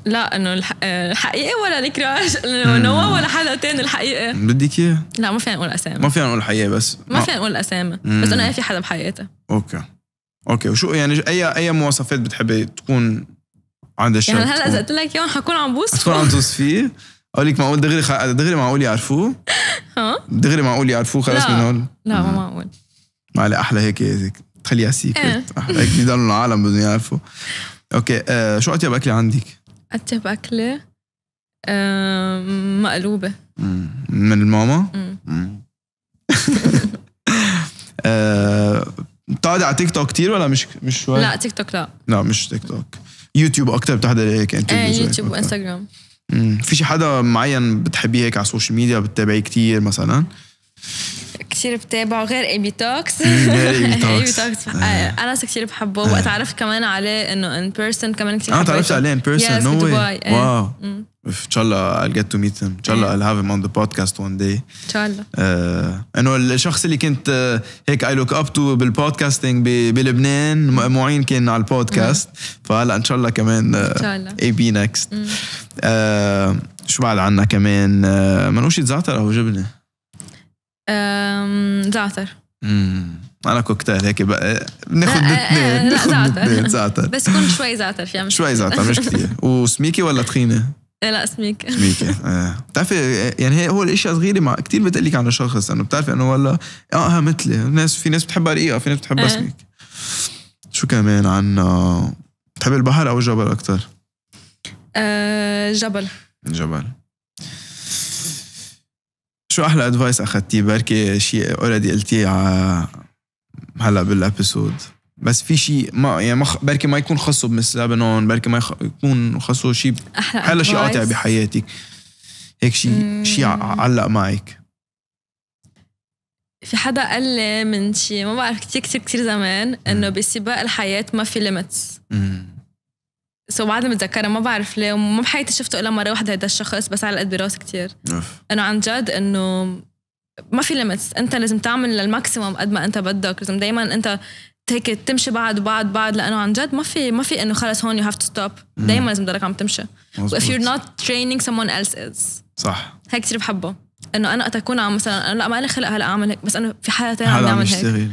لا انه آه، الحقيقي ولا الكراش نوا ولا حدا تاني الحقيقي بدك اياه؟ لا ما فينا نقول اسامي ما فينا نقول الحقيقه بس ما, ما فينا نقول اسامي بس انه في حدا بحياتي اوكي اوكي وشو يعني اي اي مواصفات بتحبي تكون عند الشخص يعني هلا اذا قلت لك اياهم حكون عم بوصفه حكون عم توصفيه اقول لك معقول دغري خ... دغري معقول يعرفوه؟ ها؟ دغري معقول يعرفوه خلص من هول؟ لا ما معقول ما علي احلى هيك هيك تخليها سيكريت إيه. احلى هيك بضلوا العالم بدهم يعرفوا اوكي آه شو اطيب اكله عندك؟ اطيب اكله آه مقلوبه مم. من الماما؟ امم آه بتقعدي على تيك توك كثير ولا مش مش شوي؟ لا تيك توك لا لا مش تيك توك يوتيوب اكثر بتحضري هيك انت يعني ايه يوتيوب وانستغرام في شي حدا معين بتحبيه هيك على السوشيال ميديا بتتابعيه كثير مثلا؟ كثير بتابعه غير ايبي توكس ايبي توكس انا كثير بحبه آه. وقت عرفت كمان عليه انه ان بيرسون كمان كثير اه تعرفت عليه ان بيرسون نو واي واو ان شاء الله I'll get to meet him ان شاء الله I'll have him on the podcast one day ان شاء الله آه، انه الشخص اللي كنت آه، هيك I look up to بالبودكاستنج بلبنان معين كان على البودكاست فهلا ان شاء الله كمان ان شاء الله اي بي نكست شو بعد عنا كمان منوش يتزعتر او جبنه زعتر امم انا كوكتيل هيك بقى ناخذ اثنين ناخذ زعتر بس يكون شوي زعتر فيها مش شوي زعتر مش كثير وسميكه ولا تخينه؟ إيه، لا سميكة سميكة آه. بتعرفي يعني هي هو الاشياء صغيرة مع كثير بتقلك عن الشخص انه بتعرفي انه والله اه, آه، مثلي الناس في ناس بتحبها رقيقة في ناس بتحبها آه. سميكة شو كمان عنا بتحبي البحر او الجبل اكثر؟ آه جبل جبل شو احلى ادفايس اخذتيه بركي شيء اوريدي قلتيه هلا بالابيسود بس في شيء ما يعني ما بركي ما يكون خصو بمس لبنان بركي ما يكون خصو شيء احلى احلى شيء قاطع بحياتك هيك شيء شيء علق معك في حدا قال لي من شيء ما بعرف كثير كثير كثير زمان انه بسباق الحياه ما في ليميتس سو بعد بعدني ما بعرف ليه وما بحياتي شفته الا مره واحده هيدا الشخص بس على قد براسي كثير نعم. انه عن جد انه ما في ليميتس انت لازم تعمل للماكسيموم قد ما انت بدك لازم دائما انت هيك تمشي بعد بعد بعد لانه عن جد ما في ما في انه خلص هون يو هاف تو ستوب دائما لازم تضلك عم تمشي واف يو نوت ترينينج someone else is صح هيك كثير بحبه انه انا وقت اكون عم مثلا انا لا ما لي خلق هلا اعمل هيك بس انه في حياه ثانيه عم يعمل هيك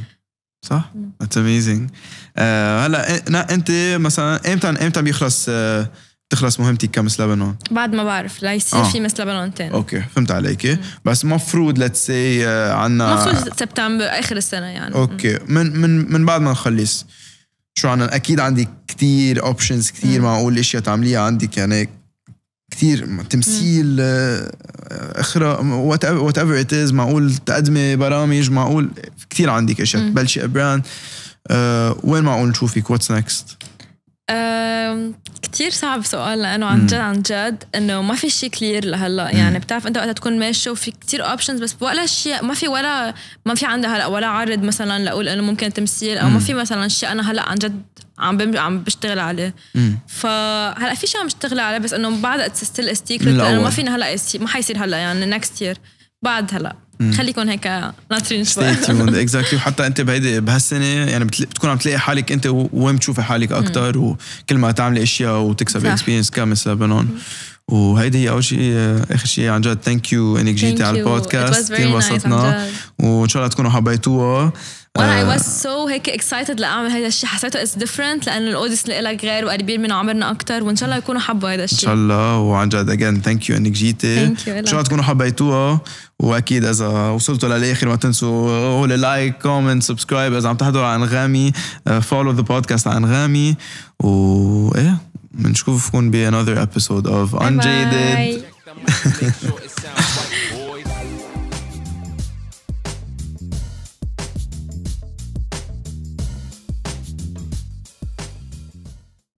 صح؟ اتس اميزنج آه، هلا انت مثلا امتى امتى بيخلص آه تخلص مهمتك كمس لبنان بعد ما بعرف لا يصير آه. في مس لبنان تاني اوكي فهمت عليك بس مفروض ليتس سي آه، عنا مفروض سبتمبر اخر السنه يعني اوكي من من من بعد ما نخلص شو عنا اكيد عندك كثير اوبشنز كثير معقول اشياء تعمليها عندك يعني كثير تمثيل اخرى وات ايفر ات از معقول تقدمي برامج معقول كثير عندك اشياء تبلشي براند أه وين معقول نشوفك واتس نكست؟ كتير صعب سؤال لانه عن جد عن جد انه ما في شيء كلير لهلا يعني بتعرف انت وقتها تكون ماشي وفي كتير اوبشنز بس ولا شيء ما في ولا ما في عندها هلا ولا عرض مثلا لاقول انه ممكن تمثيل او ما في مثلا شيء انا هلا عن جد عم عم بشتغل عليه فهلا في شيء عم بشتغل عليه بس انه بعد ستيل ستيكرت لانه ما فينا هلا ما حيصير هلا يعني نكست يير بعد هلا خليكم هيك ناطرين شوي اكزاكتلي وحتى انت بهيدي بهالسنه يعني بتكون عم تلاقي حالك انت وين بتشوفي حالك اكثر وكل ما تعملي اشياء وتكسبي اكسبيرينس كامل لبنان وهيدي هي اول شيء اخر شيء عن جد ثانك يو انك جيتي على البودكاست كثير انبسطنا وان شاء الله تكونوا حبيتوها وانا اي واز سو هيك اكسايتد لاعمل هذا الشيء حسيته اتس ديفرنت لانه الاوديس اللي لك غير وقريبين من عمرنا اكثر وان شاء الله يكونوا حبوا هذا الشيء ان شاء الله وعن جد اجين ثانك يو انك جيتي ان شاء الله تكونوا حبيتوها واكيد اذا وصلتوا للاخر ما تنسوا قول لايك كومنت سبسكرايب اذا عم تحضروا على انغامي فولو ذا بودكاست على انغامي و ايه بنشوفكم بانذر episode of Unjaded